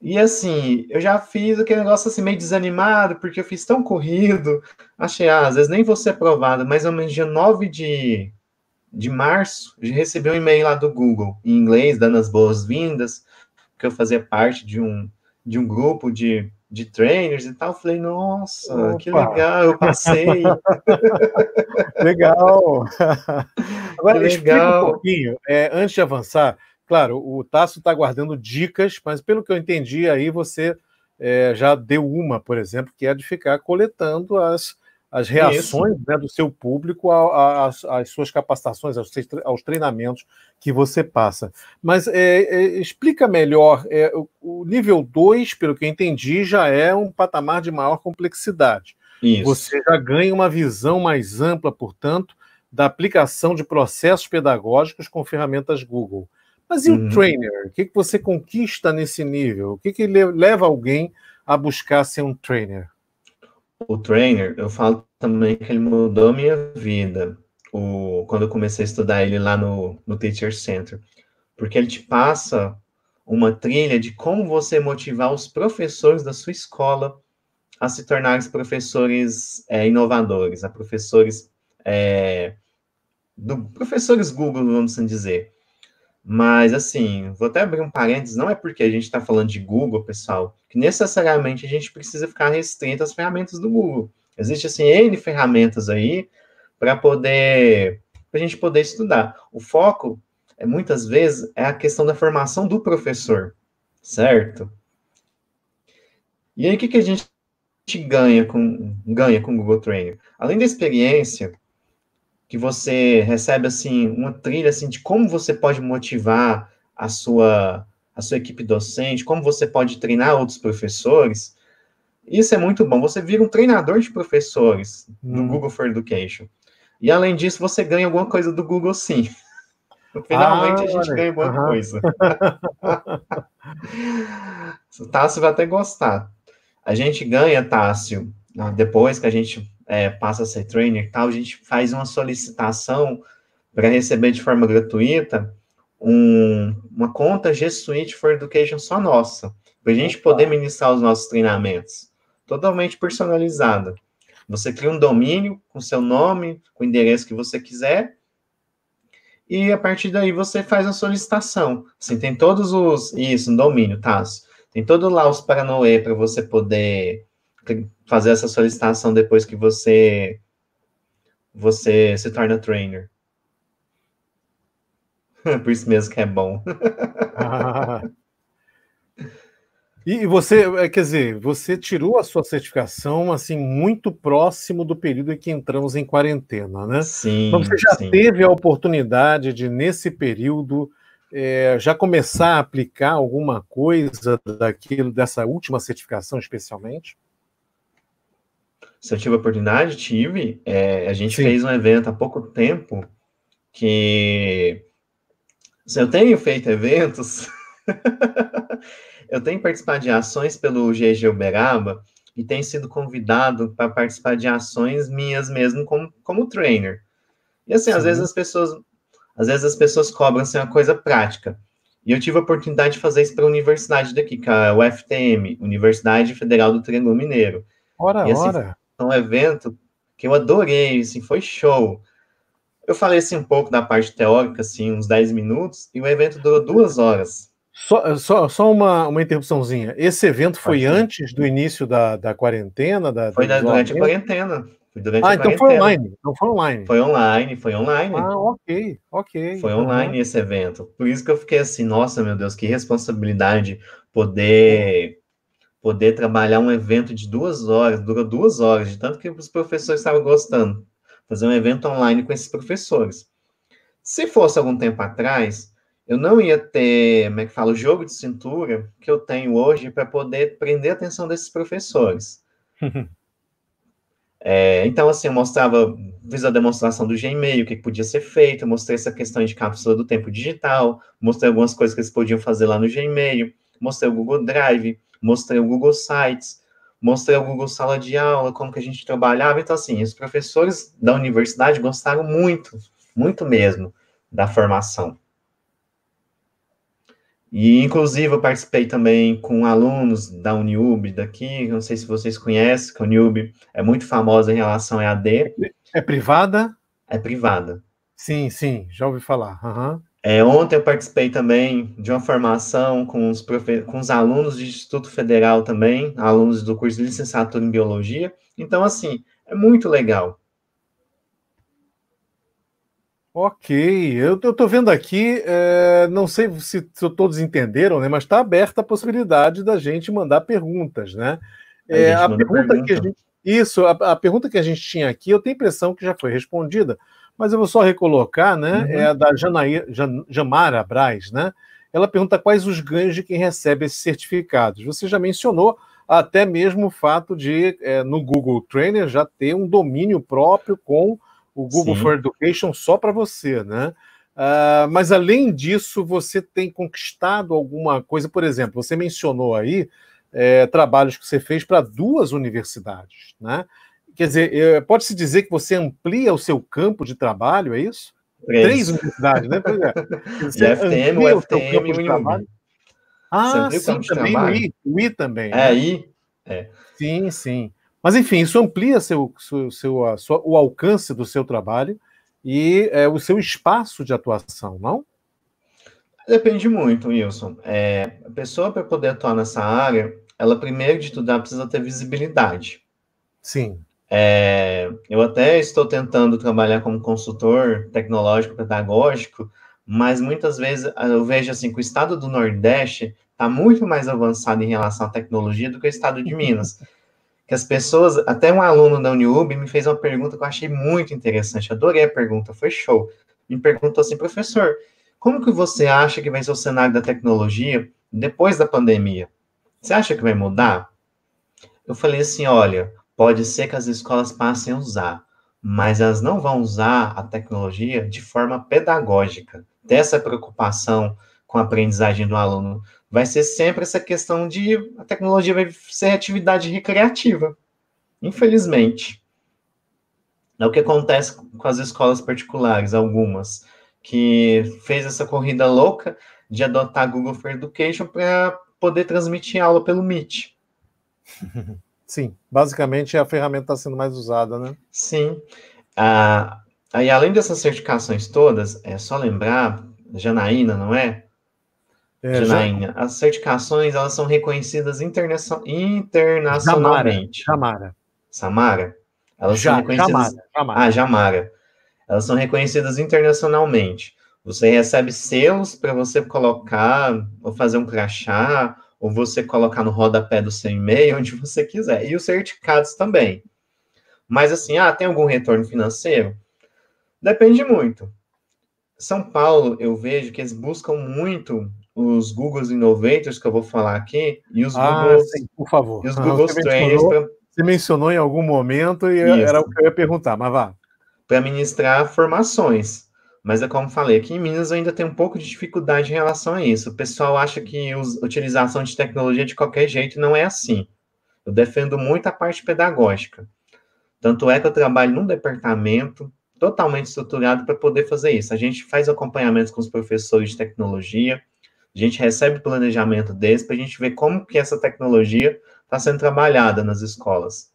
E assim, eu já fiz aquele negócio assim meio desanimado, porque eu fiz tão corrido. Achei, ah, às vezes nem vou ser aprovado, mas no dia 9 de, de março, eu recebi um e-mail lá do Google, em inglês, dando as boas-vindas, porque eu fazia parte de um, de um grupo de de trainers e tal. falei, nossa, Opa. que legal, eu passei. legal. Agora, legal. explica um pouquinho, é, antes de avançar, claro, o Tasso está guardando dicas, mas pelo que eu entendi aí, você é, já deu uma, por exemplo, que é de ficar coletando as as reações né, do seu público às, suas capacitações, aos, aos, treinamentos que você passa. Mas é, é, explica melhor, é, o, o, nível 2, pelo que eu entendi, já é um patamar de maior complexidade. Isso. Você já ganha uma visão mais ampla, portanto, da aplicação de processos pedagógicos com ferramentas Google. Mas e o uhum. trainer? O que, que você conquista nesse nível? O que, que leva alguém a buscar ser um trainer? o Trainer, eu falo também que ele mudou a minha vida. O, quando eu comecei a estudar ele lá no, no Teacher Center. Porque ele te passa uma trilha de como você motivar os professores da sua escola a se tornarem professores é, inovadores, a professores é, do, professores Google, vamos assim dizer. Mas, assim, vou até abrir um parênteses, não é porque a gente está falando de Google, pessoal, que necessariamente a gente precisa ficar restrito às ferramentas do Google. Existem, assim, N ferramentas aí para poder, para a gente poder estudar. O foco, é, muitas vezes, é a questão da formação do professor, certo? E aí, o que, que a gente ganha com, ganha com o Google Trainer? Além da experiência, que você recebe assim uma trilha assim de como você pode motivar a sua a sua equipe docente, como você pode treinar outros professores. Isso é muito bom. Você vira um treinador de professores no hum. Google for Education. E além disso, você ganha alguma coisa do Google sim. Finalmente ah, a gente olha. ganha alguma uhum. coisa. Tássio vai até gostar. A gente ganha, Tássio, né, depois que a gente é, passa a ser trainer e tal, a gente faz uma solicitação para receber de forma gratuita um, uma conta G Suite for Education só nossa, para a gente poder ministrar os nossos treinamentos, totalmente personalizada. Você cria um domínio com seu nome, com o endereço que você quiser, e a partir daí você faz a solicitação. Assim, tem todos os. Isso, um domínio, tá? Tem todo lá os Paranoê para você poder fazer essa solicitação depois que você você se torna trainer. Por isso mesmo que é bom. Ah. E você, é, quer dizer, você tirou a sua certificação assim muito próximo do período em que entramos em quarentena, né? Sim. Então você já sim. teve a oportunidade de nesse período é, já começar a aplicar alguma coisa daquilo dessa última certificação, especialmente? Se eu tive a oportunidade, tive. É, a gente Sim. fez um evento há pouco tempo que. Se assim, eu tenho feito eventos, eu tenho participado de ações pelo GG Uberaba e tenho sido convidado para participar de ações minhas mesmo como, como trainer. E assim, Sim. às vezes as pessoas às vezes as pessoas cobram assim, uma coisa prática. E eu tive a oportunidade de fazer isso para a universidade daqui, que é a UFTM, Universidade Federal do Triângulo Mineiro. Ora, e, assim, ora. Um evento que eu adorei, assim, foi show. Eu falei assim um pouco da parte teórica, assim, uns 10 minutos, e o evento durou duas horas. Só, só, só uma, uma interrupçãozinha. Esse evento foi antes do início da, da quarentena? Da, foi da, durante a quarentena. Durante ah, então foi online. Então foi online. Foi online, foi online. Ah, ok, ok. Foi uhum. online esse evento. Por isso que eu fiquei assim, nossa, meu Deus, que responsabilidade poder poder trabalhar um evento de duas horas, dura duas horas, de tanto que os professores estavam gostando. Fazer um evento online com esses professores. Se fosse algum tempo atrás, eu não ia ter, como é que fala, o jogo de cintura que eu tenho hoje para poder prender a atenção desses professores. é, então, assim, eu mostrava, fiz a demonstração do Gmail, o que podia ser feito, mostrei essa questão de cápsula do tempo digital, mostrei algumas coisas que eles podiam fazer lá no Gmail, mostrei o Google Drive, mostrei o Google Sites, mostrei o Google Sala de Aula, como que a gente trabalhava. Então, assim, os professores da universidade gostaram muito, muito mesmo, da formação. E, inclusive, eu participei também com alunos da Uniub daqui, não sei se vocês conhecem, que a Uniub é muito famosa em relação a EAD. É privada? É privada. Sim, sim, já ouvi falar. Uhum. É, ontem eu participei também de uma formação com os, com os alunos do Instituto Federal também, alunos do curso de licenciatura em Biologia. Então, assim, é muito legal. Ok, eu estou vendo aqui, é, não sei se, se, todos entenderam, né, mas está aberta a possibilidade da gente mandar perguntas, né? É, a, a pergunta, pergunta, que a gente, isso, a, a pergunta que a gente tinha aqui, eu tenho a impressão que já foi respondida, mas eu vou só recolocar, né? Uhum. É a da Janaí, Jan, Jamara Braz, né? Ela pergunta quais os ganhos de quem recebe esses certificados. Você já mencionou até mesmo o fato de, é, no Google Trainer, já ter um domínio próprio com o Google Sim. for Education só para você, né? Uh, mas além disso, você tem conquistado alguma coisa? Por exemplo, você mencionou aí é, trabalhos que você fez para duas universidades, né? Quer dizer, eh, pode-se dizer que você amplia o seu campo de trabalho, é isso? É Três, Três universidades, né? É. Você FTM, o FTM e ah, o trabalho. Ah, sim, também I, o I também. Né? É, né? I. É. Sim, sim. Mas, enfim, isso amplia seu, seu, seu sua, o alcance do seu trabalho e é, o seu espaço de atuação, não? Depende muito, Wilson. É, a pessoa, para poder atuar nessa área, ela, primeiro de tudo, precisa ter visibilidade. Sim. É, eu até estou tentando trabalhar como consultor tecnológico pedagógico, mas muitas vezes ah, eu vejo assim que o estado do Nordeste está muito mais avançado em relação à tecnologia do que o estado de Minas. Que as pessoas, até um aluno da Uniub me fez uma pergunta que eu achei muito interessante, adorei a pergunta, foi show. Me perguntou assim, professor, como que você acha que vai ser o cenário da tecnologia depois da pandemia? Você acha que vai mudar? Eu falei assim, olha, Pode ser que as escolas passem a usar, mas elas não vão usar a tecnologia de forma pedagógica. Dessa preocupação com a aprendizagem do aluno, vai ser sempre essa questão de a tecnologia vai ser atividade recreativa. Infelizmente. É o que acontece com as escolas particulares, algumas, que fez essa corrida louca de adotar Google for Education para poder transmitir aula pelo Meet. Sim, basicamente é a ferramenta está sendo mais usada, né? Sim. Ah, aí, além dessas certificações todas, é só lembrar, Janaína, não é? é Janaína, já... as certificações, elas são reconhecidas interna... internacionalmente. Jamara. Samara? Elas já, são reconhecidas... Jamara, Jamara. Ah, Jamara. Elas são reconhecidas internacionalmente. Você recebe selos para você colocar ou fazer um crachá ou você colocar no rodapé do seu e-mail, onde você quiser. E os certificados também. Mas assim, ah, tem algum retorno financeiro? Depende muito. São Paulo, eu vejo que eles buscam muito os Google Innovators, que eu vou falar aqui, e os ah, Google. Sim, por favor. E os ah, Google você Trainers. Mencionou, pra... Você mencionou em algum momento e Isso. era o que eu ia perguntar, mas vá. Para ministrar formações. Mas é como falei, aqui em Minas ainda tem um pouco de dificuldade em relação a isso. O pessoal acha que a utilização de tecnologia de qualquer jeito não é assim. Eu defendo muito a parte pedagógica. Tanto é que eu trabalho num departamento totalmente estruturado para poder fazer isso. A gente faz acompanhamentos com os professores de tecnologia, a gente recebe o planejamento deles para a gente ver como que essa tecnologia está sendo trabalhada nas escolas.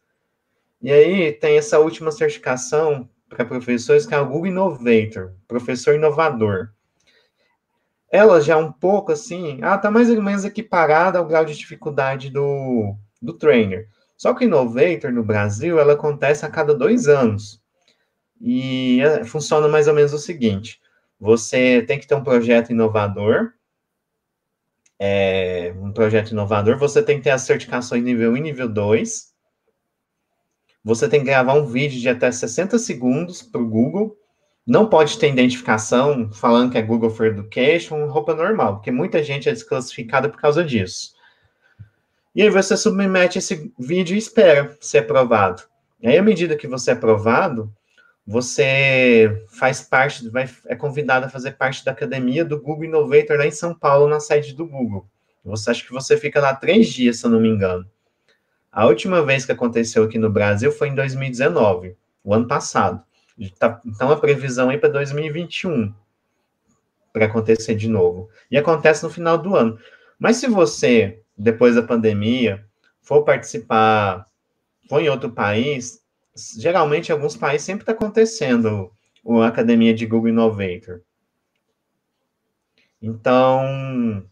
E aí tem essa última certificação para professores, que é o Google Innovator, professor inovador. Ela já é um pouco assim, ela ah, está mais ou menos equiparada ao grau de dificuldade do, do trainer. Só que o Innovator no Brasil, ela acontece a cada dois anos. E é, funciona mais ou menos o seguinte: você tem que ter um projeto inovador, é, um projeto inovador, você tem que ter as certificações nível 1 e nível 2, você tem que gravar um vídeo de até 60 segundos para o Google. Não pode ter identificação falando que é Google for Education, roupa normal, porque muita gente é desclassificada por causa disso. E aí você submete esse vídeo e espera ser aprovado. E aí, à medida que você é aprovado, você faz parte, vai, é convidado a fazer parte da academia do Google Innovator lá em São Paulo, na sede do Google. Você acha que você fica lá três dias, se eu não me engano. A última vez que aconteceu aqui no Brasil foi em 2019, o ano passado. Tá, então, a previsão aí para 2021 para acontecer de novo. E acontece no final do ano. Mas se você, depois da pandemia, for participar, for em outro país, geralmente em alguns países sempre está acontecendo a academia de Google Innovator. Então,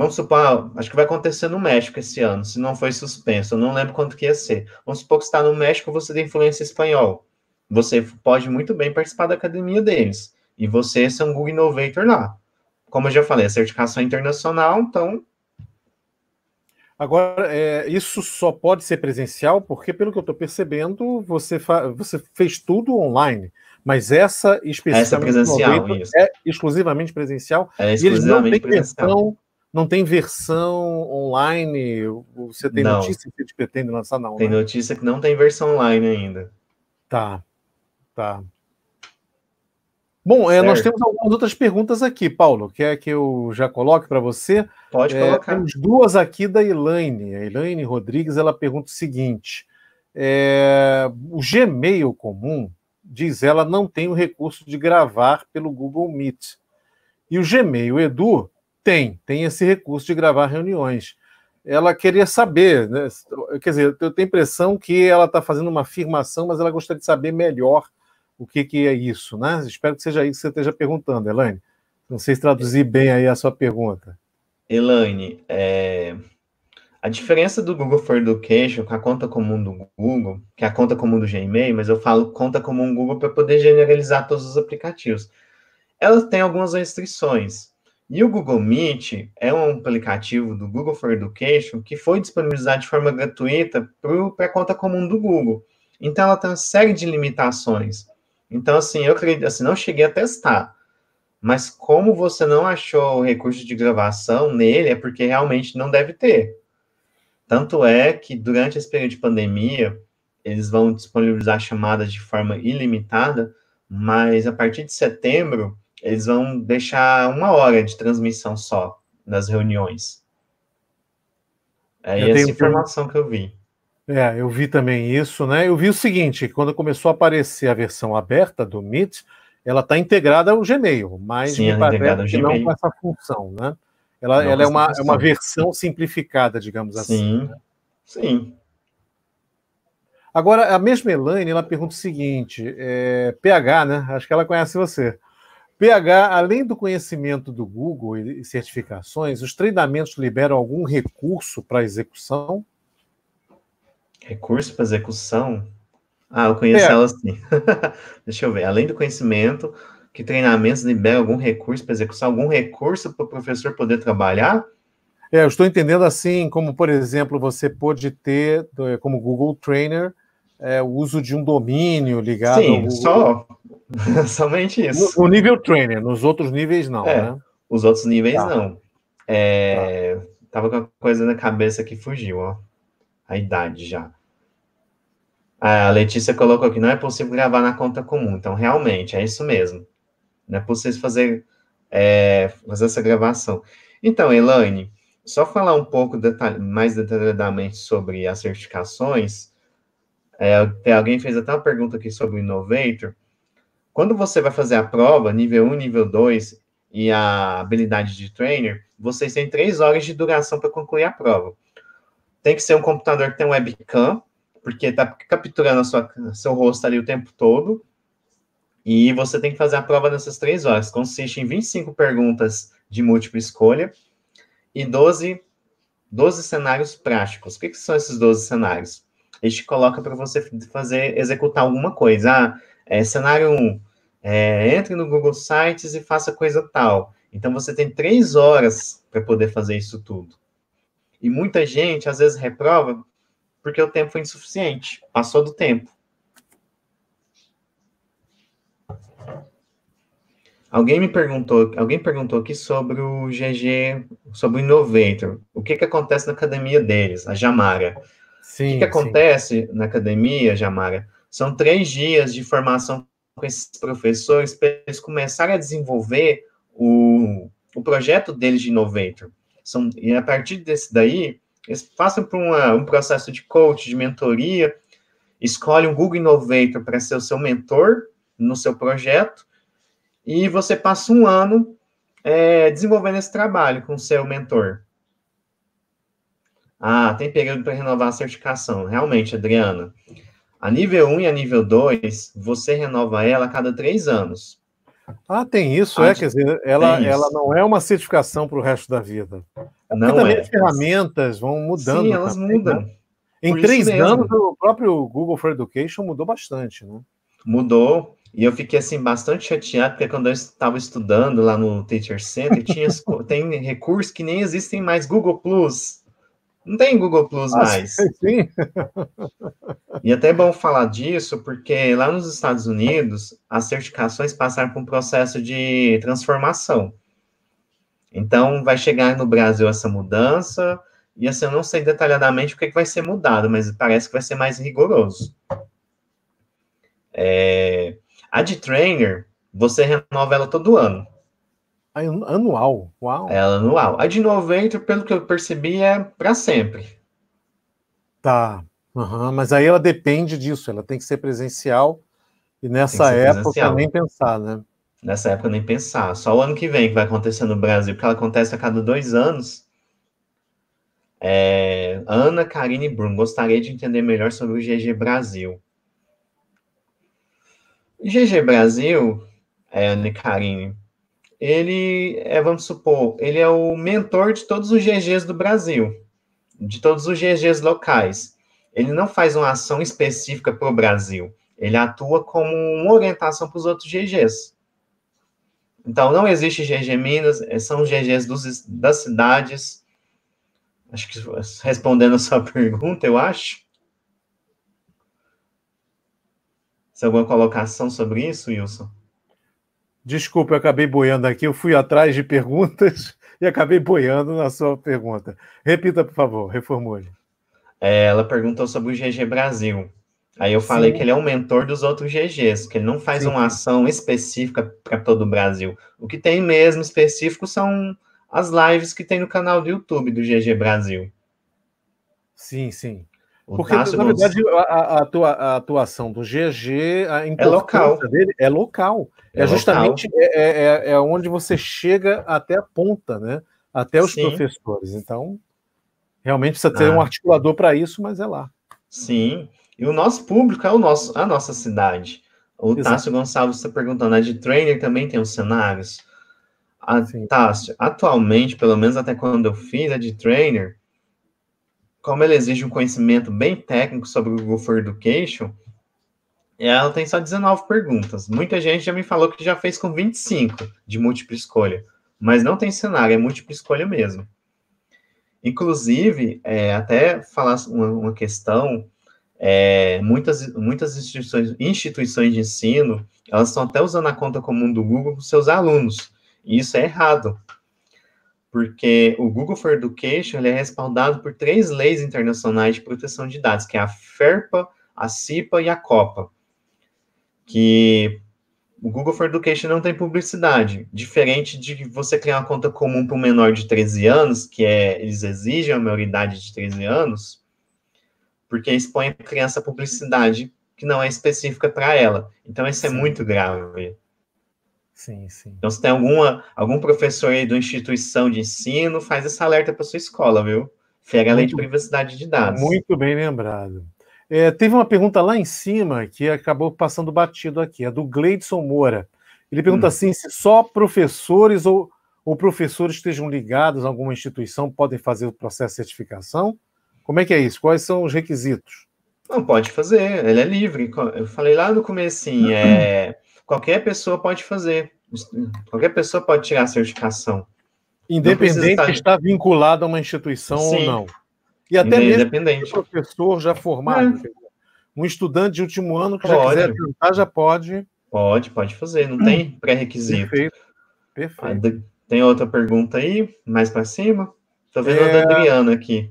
Vamos supor, acho que vai acontecer no México esse ano, se não foi suspenso, eu não lembro quanto que ia ser. Vamos supor que está no México, você tem influência espanhol. Você pode muito bem participar da academia deles. E você é um Google Innovator lá. Como eu já falei, a certificação é internacional, então. Agora, é, isso só pode ser presencial, porque, pelo que eu estou percebendo, você, você fez tudo online mas essa é especificamente essa presencial, é exclusivamente presencial. É exclusivamente e eles não têm questão não tem versão online? Você tem não. notícia que eles pretende lançar não? Tem né? notícia que não tem versão online ainda. Tá, tá. Bom, é, nós temos algumas outras perguntas aqui, Paulo. Quer que eu já coloque para você? Pode é, colocar. Temos duas aqui da Elaine. A Elaine Rodrigues ela pergunta o seguinte: é, o Gmail comum, diz ela, não tem o recurso de gravar pelo Google Meet. E o Gmail Edu tem, tem esse recurso de gravar reuniões. Ela queria saber, né? quer dizer, eu tenho a impressão que ela está fazendo uma afirmação, mas ela gostaria de saber melhor o que, que é isso, né? Espero que seja isso que você esteja perguntando, Elaine. Não sei se traduzir bem aí a sua pergunta. Elaine, é... a diferença do Google for Education com a conta comum do Google, que é a conta comum do Gmail, mas eu falo conta comum Google para poder generalizar todos os aplicativos. Ela tem algumas restrições. E o Google Meet é um aplicativo do Google for Education que foi disponibilizado de forma gratuita para a conta comum do Google. Então, ela tem uma série de limitações. Então, assim, eu acredito, assim, não cheguei a testar, mas como você não achou o recurso de gravação nele, é porque realmente não deve ter. Tanto é que durante esse período de pandemia, eles vão disponibilizar chamadas de forma ilimitada, mas a partir de setembro, eles vão deixar uma hora de transmissão só nas reuniões. É eu essa informação que eu vi. É, eu vi também isso, né? Eu vi o seguinte: quando começou a aparecer a versão aberta do Meet, ela está integrada ao Gmail, mas Sim, me é parece que Gmail. não com essa função, né? Ela, ela é, é, uma, uma versão simplificada, digamos assim. Sim. Né? Sim. Agora, a mesma Elaine, ela pergunta o seguinte: é, PH, né? Acho que ela conhece você. PH, além do conhecimento do Google e certificações, os treinamentos liberam algum recurso para execução? Recurso para execução? Ah, eu conheço é. ela sim. Deixa eu ver. Além do conhecimento, que treinamentos liberam algum recurso para execução? Algum recurso para o professor poder trabalhar? É, eu estou entendendo assim, como, por exemplo, você pode ter, eh, como Google Trainer, é, o uso de um domínio ligado Sim, ao Google. só Somente isso. No, no, nível trainer, nos outros níveis não, é, né? Os outros níveis tá. não. É, tá. Tava com uma coisa na cabeça que fugiu, ó. A idade já. A Letícia colocou que não é possível gravar na conta comum. Então, realmente, é isso mesmo. Não é possível fazer, é, fazer essa gravação. Então, Elaine, só falar um pouco mais detalhadamente sobre as certificações. É, alguém fez até uma pergunta aqui sobre o Innovator. Quando você vai fazer a prova, nível 1, nível 2 e a habilidade de trainer, vocês têm três horas de duração para concluir a prova. Tem que ser um computador que tem um webcam, porque está capturando sua, seu rosto ali o tempo todo. E você tem que fazer a prova nessas três horas. Consiste em 25 perguntas de múltipla escolha e 12, 12 cenários práticos. O que, que são esses 12 cenários? A gente coloca para você fazer executar alguma coisa. Ah, é, cenário 1, é, entre no Google Sites e faça coisa tal. Então você tem três horas para poder fazer isso tudo. E muita gente às vezes reprova porque o tempo foi insuficiente, passou do tempo. Alguém me perguntou, alguém perguntou aqui sobre o GG, sobre o Innovator. O que, que acontece na academia deles, a Jamara? Sim, o que, que acontece sim. na academia, Jamara? São três dias de formação com esses professores para eles começarem a desenvolver o, o projeto deles de Innovator. São, e a partir desse daí, eles passam por uma, um processo de coach, de mentoria, escolhe um Google Innovator para ser o seu mentor no seu projeto, e você passa um ano é, desenvolvendo esse trabalho com o seu mentor. Ah, tem período para renovar a certificação. Realmente, Adriana. A nível 1 e a nível 2, você renova ela a cada três anos. Ah, tem isso, ah, é? Quer dizer, ela, ela não é uma certificação para o resto da vida. Não também é. as ferramentas vão mudando. Sim, elas também, mudam. Né? Em Por três anos, o próprio Google for Education mudou bastante, né? Mudou. E eu fiquei assim bastante chateado, porque quando eu estava estudando lá no Teacher Center, tinha, tem recursos que nem existem mais, Google Plus, não tem Google Plus ah, mais. Sim. e é até é bom falar disso, porque lá nos Estados Unidos, as certificações passaram por um processo de transformação. Então, vai chegar no Brasil essa mudança, e assim, eu não sei detalhadamente o que, é que vai ser mudado, mas parece que vai ser mais rigoroso. É... A de trainer, você renova ela todo ano. Anual? Uau! É anual. A de 90, pelo que eu percebi, é para sempre. Tá. Uhum. Mas aí ela depende disso, ela tem que ser presencial. E nessa época presencial. nem pensar, né? Nessa época nem pensar. Só o ano que vem que vai acontecer no Brasil, porque ela acontece a cada dois anos. É... Ana Karine Brum, gostaria de entender melhor sobre o GG Brasil. GG Brasil, é, Ana Karine, ele é, vamos supor, ele é o mentor de todos os GGs do Brasil, de todos os GGs locais. Ele não faz uma ação específica para o Brasil, ele atua como uma orientação para os outros GGs. Então, não existe GG Minas, eh, são GGs dos, das cidades. Acho que respondendo a sua pergunta, eu acho. Se alguma colocação sobre isso, Wilson? Desculpa, eu acabei boiando aqui, eu fui atrás de perguntas e acabei boiando na sua pergunta. Repita, por favor, reformule. É, ela perguntou sobre o GG Brasil. Aí eu falei Sim. que ele é um mentor dos outros GGs, que ele não faz Sim. uma ação específica para todo o Brasil. O que tem mesmo específico são as lives que tem no canal do YouTube do GG Brasil. Sim, sim. Porque, Tássio, na verdade, a, a, atuação do GG, a é local. dele é local. É, é local. justamente é, é, é, é, onde você chega até a ponta, né? Até os Sim. professores. Então, realmente precisa ter ah. um articulador para isso, mas é lá. Sim. E o nosso público é o nosso, a nossa cidade. O Exato. Tássio Gonçalves está perguntando, a né? de trainer também tem os cenários? A, Tássio, atualmente, pelo menos até quando eu fiz a é de trainer, como ela exige um conhecimento bem técnico sobre o Google for Education, ela tem só 19 perguntas. Muita gente já me falou que já fez com 25 de múltipla escolha, mas não tem cenário, é múltipla escolha mesmo. Inclusive, é, até falar uma, uma questão, é, muitas, muitas instituições, instituições de ensino, elas estão até usando a conta comum do Google com seus alunos, e isso é errado, porque o Google for Education é respaldado por três leis internacionais de proteção de dados, que é a FERPA, a CIPA e a COPA, que o Google for Education não tem publicidade, diferente de você criar uma conta comum para um menor de 13 anos, que é, eles exigem a maioridade de 13 anos, porque expõe a criança a publicidade que não é específica para ela. Então, isso é muito grave. Sim, sim. Então, se tem alguma, algum professor aí de instituição de ensino, faz esse alerta para sua escola, viu? Fere a lei de privacidade de dados. Muito bem lembrado. É, teve uma pergunta lá em cima que acabou passando batido aqui, É do Gleidson Moura. Ele pergunta hum. assim: se só professores ou, ou professores estejam ligados a alguma instituição podem fazer o processo de certificação? Como é que é isso? Quais são os requisitos? Não, pode fazer, ele é livre. Eu falei lá no começo, é, qualquer pessoa pode fazer. Qualquer pessoa pode tirar a certificação. Independente estar... está vinculado a uma instituição Sim. ou não. E até mesmo um professor já formado. É. Um estudante de último ano que pode. já quiser tentar, já pode. Pode, pode fazer, não tem hum. pré-requisito. Perfeito. Perfeito. Tem outra pergunta aí, mais para cima? Estou vendo é... a da Adriana aqui.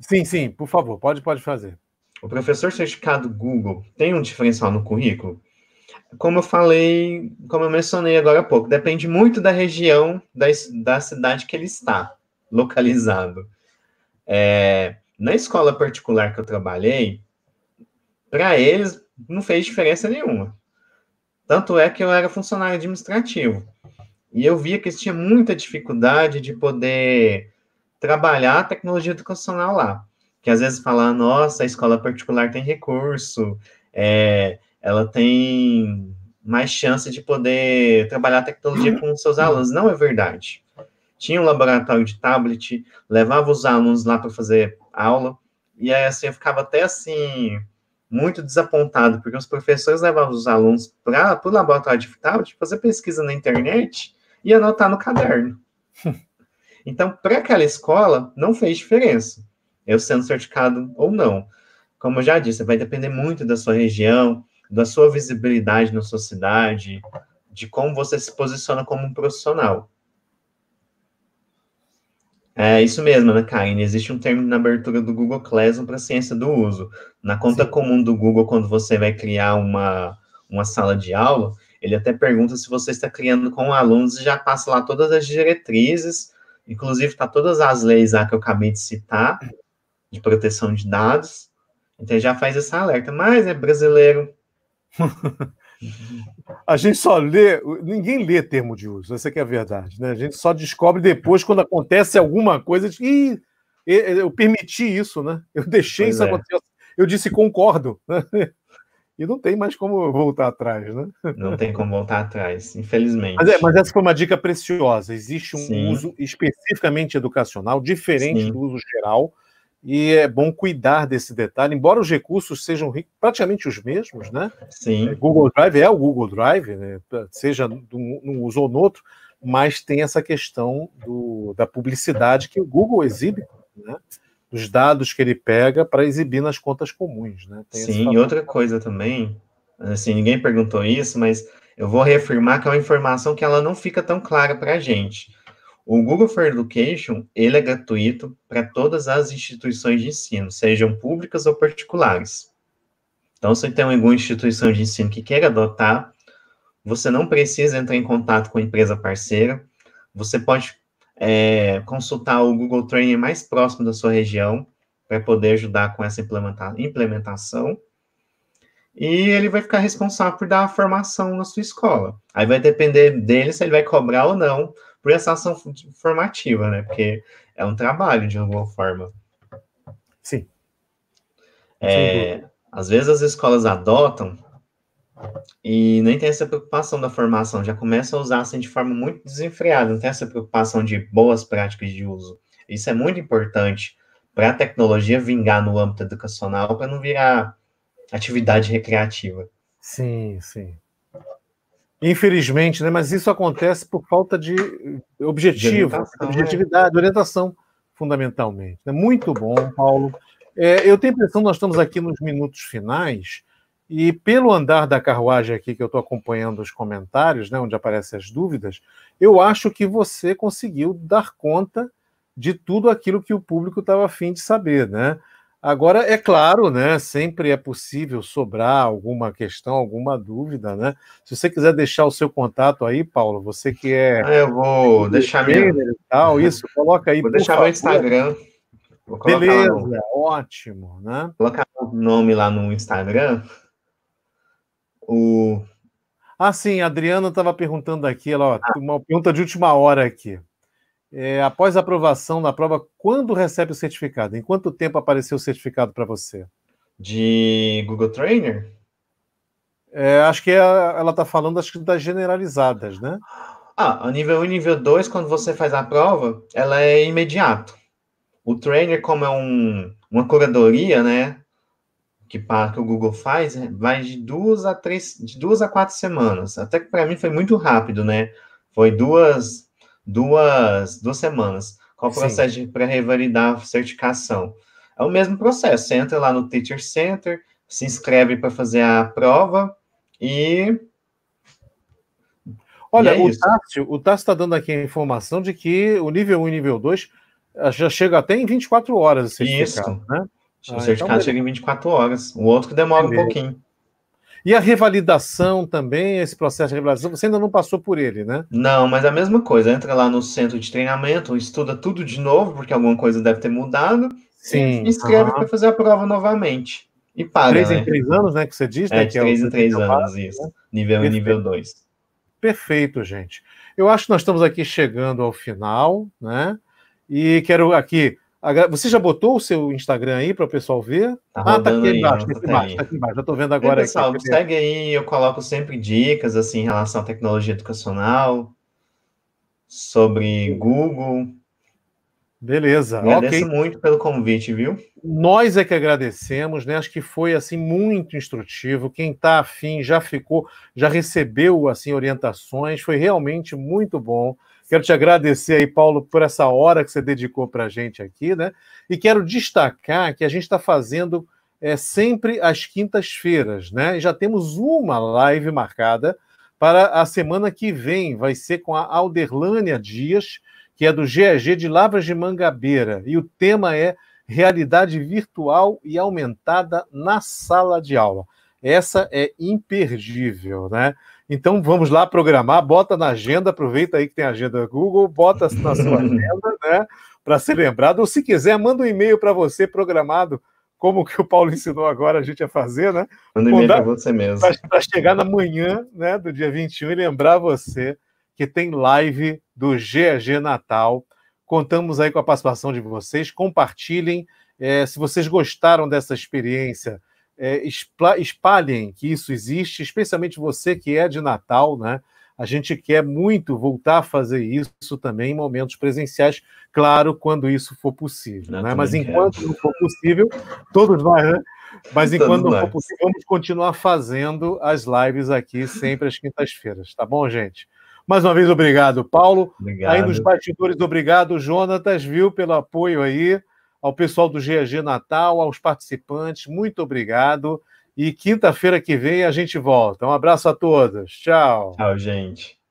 Sim, sim, por favor, pode, pode fazer. O professor certificado Google tem um diferencial no currículo? como eu falei, como eu mencionei agora há pouco, depende muito da região da, da cidade que ele está localizado. É, na escola particular que eu trabalhei, para eles não fez diferença nenhuma. Tanto é que eu era funcionário administrativo. E eu via que eles tinham muita dificuldade de poder trabalhar a tecnologia educacional lá. Que às vezes falar, nossa, a escola particular tem recurso, é, ela tem mais chance de poder trabalhar a tecnologia com seus alunos. Não é verdade. Tinha um laboratório de tablet, levava os alunos lá para fazer aula, e aí assim eu ficava até assim muito desapontado, porque os professores levavam os alunos para o laboratório de tablet fazer pesquisa na internet e anotar no caderno. Então, para aquela escola, não fez diferença, eu sendo certificado ou não. Como eu já disse, vai depender muito da sua região, da sua visibilidade na sociedade, de como você se posiciona como um profissional. É isso mesmo, né, Karine. Existe um termo na abertura do Google Classroom para ciência do uso. Na conta Sim. comum do Google, quando você vai criar uma, uma sala de aula, ele até pergunta se você está criando com alunos e já passa lá todas as diretrizes, inclusive está todas as leis lá que eu acabei de citar, de proteção de dados. Então já faz esse alerta. Mas é brasileiro, a gente só lê, ninguém lê termo de uso, essa é a verdade, né? A gente só descobre depois quando acontece alguma coisa, e eu permiti isso, né? Eu deixei pois isso é. acontecer, eu disse concordo, né? E não tem mais como voltar atrás, né? Não tem como voltar atrás, infelizmente. Mas, é, mas essa foi uma dica preciosa. Existe um Sim. uso especificamente educacional, diferente Sim. do uso geral, e é bom cuidar desse detalhe, embora os recursos sejam praticamente os mesmos, né? Sim. É, Google Drive é o Google Drive, né? seja num uso ou no outro, mas tem essa questão do, da publicidade que o Google exibe, né? Dos dados que ele pega para exibir nas contas comuns, né? Tem Sim, e outra coisa também, assim, ninguém perguntou isso, mas eu vou reafirmar que é uma informação que ela não fica tão clara para a gente. O Google for Education, ele é gratuito para todas as instituições de ensino, sejam públicas ou particulares. Então, se tem alguma instituição de ensino que queira adotar, você não precisa entrar em contato com a empresa parceira, você pode é, consultar o Google Training mais próximo da sua região para poder ajudar com essa implementação. E ele vai ficar responsável por dar a formação na sua escola. Aí vai depender dele se ele vai cobrar ou não por essa ação formativa, né? Porque é um trabalho de alguma forma. Sim. É, às vezes as escolas adotam e nem tem essa preocupação da formação, já começam a usar assim de forma muito desenfreada, não tem essa preocupação de boas práticas de uso. Isso é muito importante para a tecnologia vingar no âmbito educacional, para não virar atividade recreativa. Sim, sim. Infelizmente, né? Mas isso acontece por falta de objetivo, de orientação, objetividade, né? orientação, fundamentalmente. Né? Muito bom, Paulo. É, eu tenho a impressão que nós estamos aqui nos minutos finais e pelo andar da carruagem aqui que eu estou acompanhando os comentários, né, onde aparecem as dúvidas, eu acho que você conseguiu dar conta de tudo aquilo que o público estava afim de saber, né? Agora, é claro, né? Sempre é possível sobrar alguma questão, alguma dúvida, né? Se você quiser deixar o seu contato aí, Paulo, você que é. Ah, eu vou deixar meu. isso, coloca aí. Vou deixar favor. meu Instagram. Beleza, no... ótimo, né? Colocar o nome lá no Instagram. O. Ah, sim, a Adriana estava perguntando aqui, ela, ó, ah. uma pergunta de última hora aqui é, após a aprovação da prova, quando recebe o certificado? Em quanto tempo apareceu o certificado para você? De Google Trainer? É, acho que é, ela está falando acho que das generalizadas, né? Ah, a nível 1 e nível 2, quando você faz a prova, ela é imediato. O trainer, como é um, uma curadoria, né? Que, que o Google faz, é, vai de duas a três, de duas a quatro semanas. Até que para mim foi muito rápido, né? Foi duas duas, duas semanas. Qual o processo para revalidar a certificação? É o mesmo processo, você entra lá no Teacher Center, se inscreve para fazer a prova e. Olha, é o, Tácio Tássio, o Tássio está dando aqui a informação de que o nível 1 e nível 2 ah, já chega até em 24 horas. Isso. Né? O ah, então certificado então, chega em 24 horas. O outro que demora um pouquinho. E a revalidação também, esse processo de revalidação, você ainda não passou por ele, né? Não, mas é a mesma coisa. Entra lá no centro de treinamento, estuda tudo de novo, porque alguma coisa deve ter mudado. Sim. E escreve uhum. para fazer a prova novamente. E paga. Três né? em três anos, né? Que você diz, né, é, é né? De três é em três anos, isso. Né? Nível 1 e nível 2. Perfeito, gente. Eu acho que nós estamos aqui chegando ao final, né? E quero aqui você já botou o seu Instagram aí para o pessoal ver? Tá ah, tá aqui né? tá embaixo, aí, tá, embaixo, tá aqui embaixo, já estou vendo agora. pessoal, aqui. segue aí, eu coloco sempre dicas assim em relação à tecnologia educacional, sobre Google. Beleza. Agradeço okay. muito pelo convite, viu? Nós é que agradecemos, né? Acho que foi assim muito instrutivo. Quem está afim já ficou, já recebeu assim orientações, foi realmente muito bom. Quero te agradecer aí, Paulo, por essa hora que você dedicou para a gente aqui, né? E quero destacar que a gente está fazendo é, sempre às quintas-feiras, né? já temos uma live marcada para a semana que vem. Vai ser com a Alderlânia Dias, que é do GEG de Lavras de Mangabeira. E o tema é realidade virtual e aumentada na sala de aula. Essa é imperdível, né? Então vamos lá programar, bota na agenda, aproveita aí que tem agenda Google, bota na sua agenda, né? Para ser lembrado, ou se quiser, manda um e-mail para você programado, como que o Paulo ensinou agora a gente a fazer, né? Manda um e-mail para você mesmo. Para chegar na manhã né, do dia 21 e lembrar você que tem live do GG Natal. Contamos aí com a participação de vocês, compartilhem. É, se vocês gostaram dessa experiência, é, espalhem que isso existe, especialmente você que é de Natal, né? A gente quer muito voltar a fazer isso também em momentos presenciais, claro, quando isso for possível. Né? Mas é. enquanto quero. não for possível, todos nós, né? Mas enquanto não for possível, vamos continuar fazendo as lives aqui sempre às quintas-feiras, tá bom, gente? Mais uma vez, obrigado, Paulo. Obrigado. Aí nos bastidores, obrigado, Jonatas, viu, pelo apoio aí ao pessoal do GAG Natal, aos participantes, muito obrigado. E quinta-feira que vem a gente volta. Um abraço a todos. Tchau. Tchau, gente.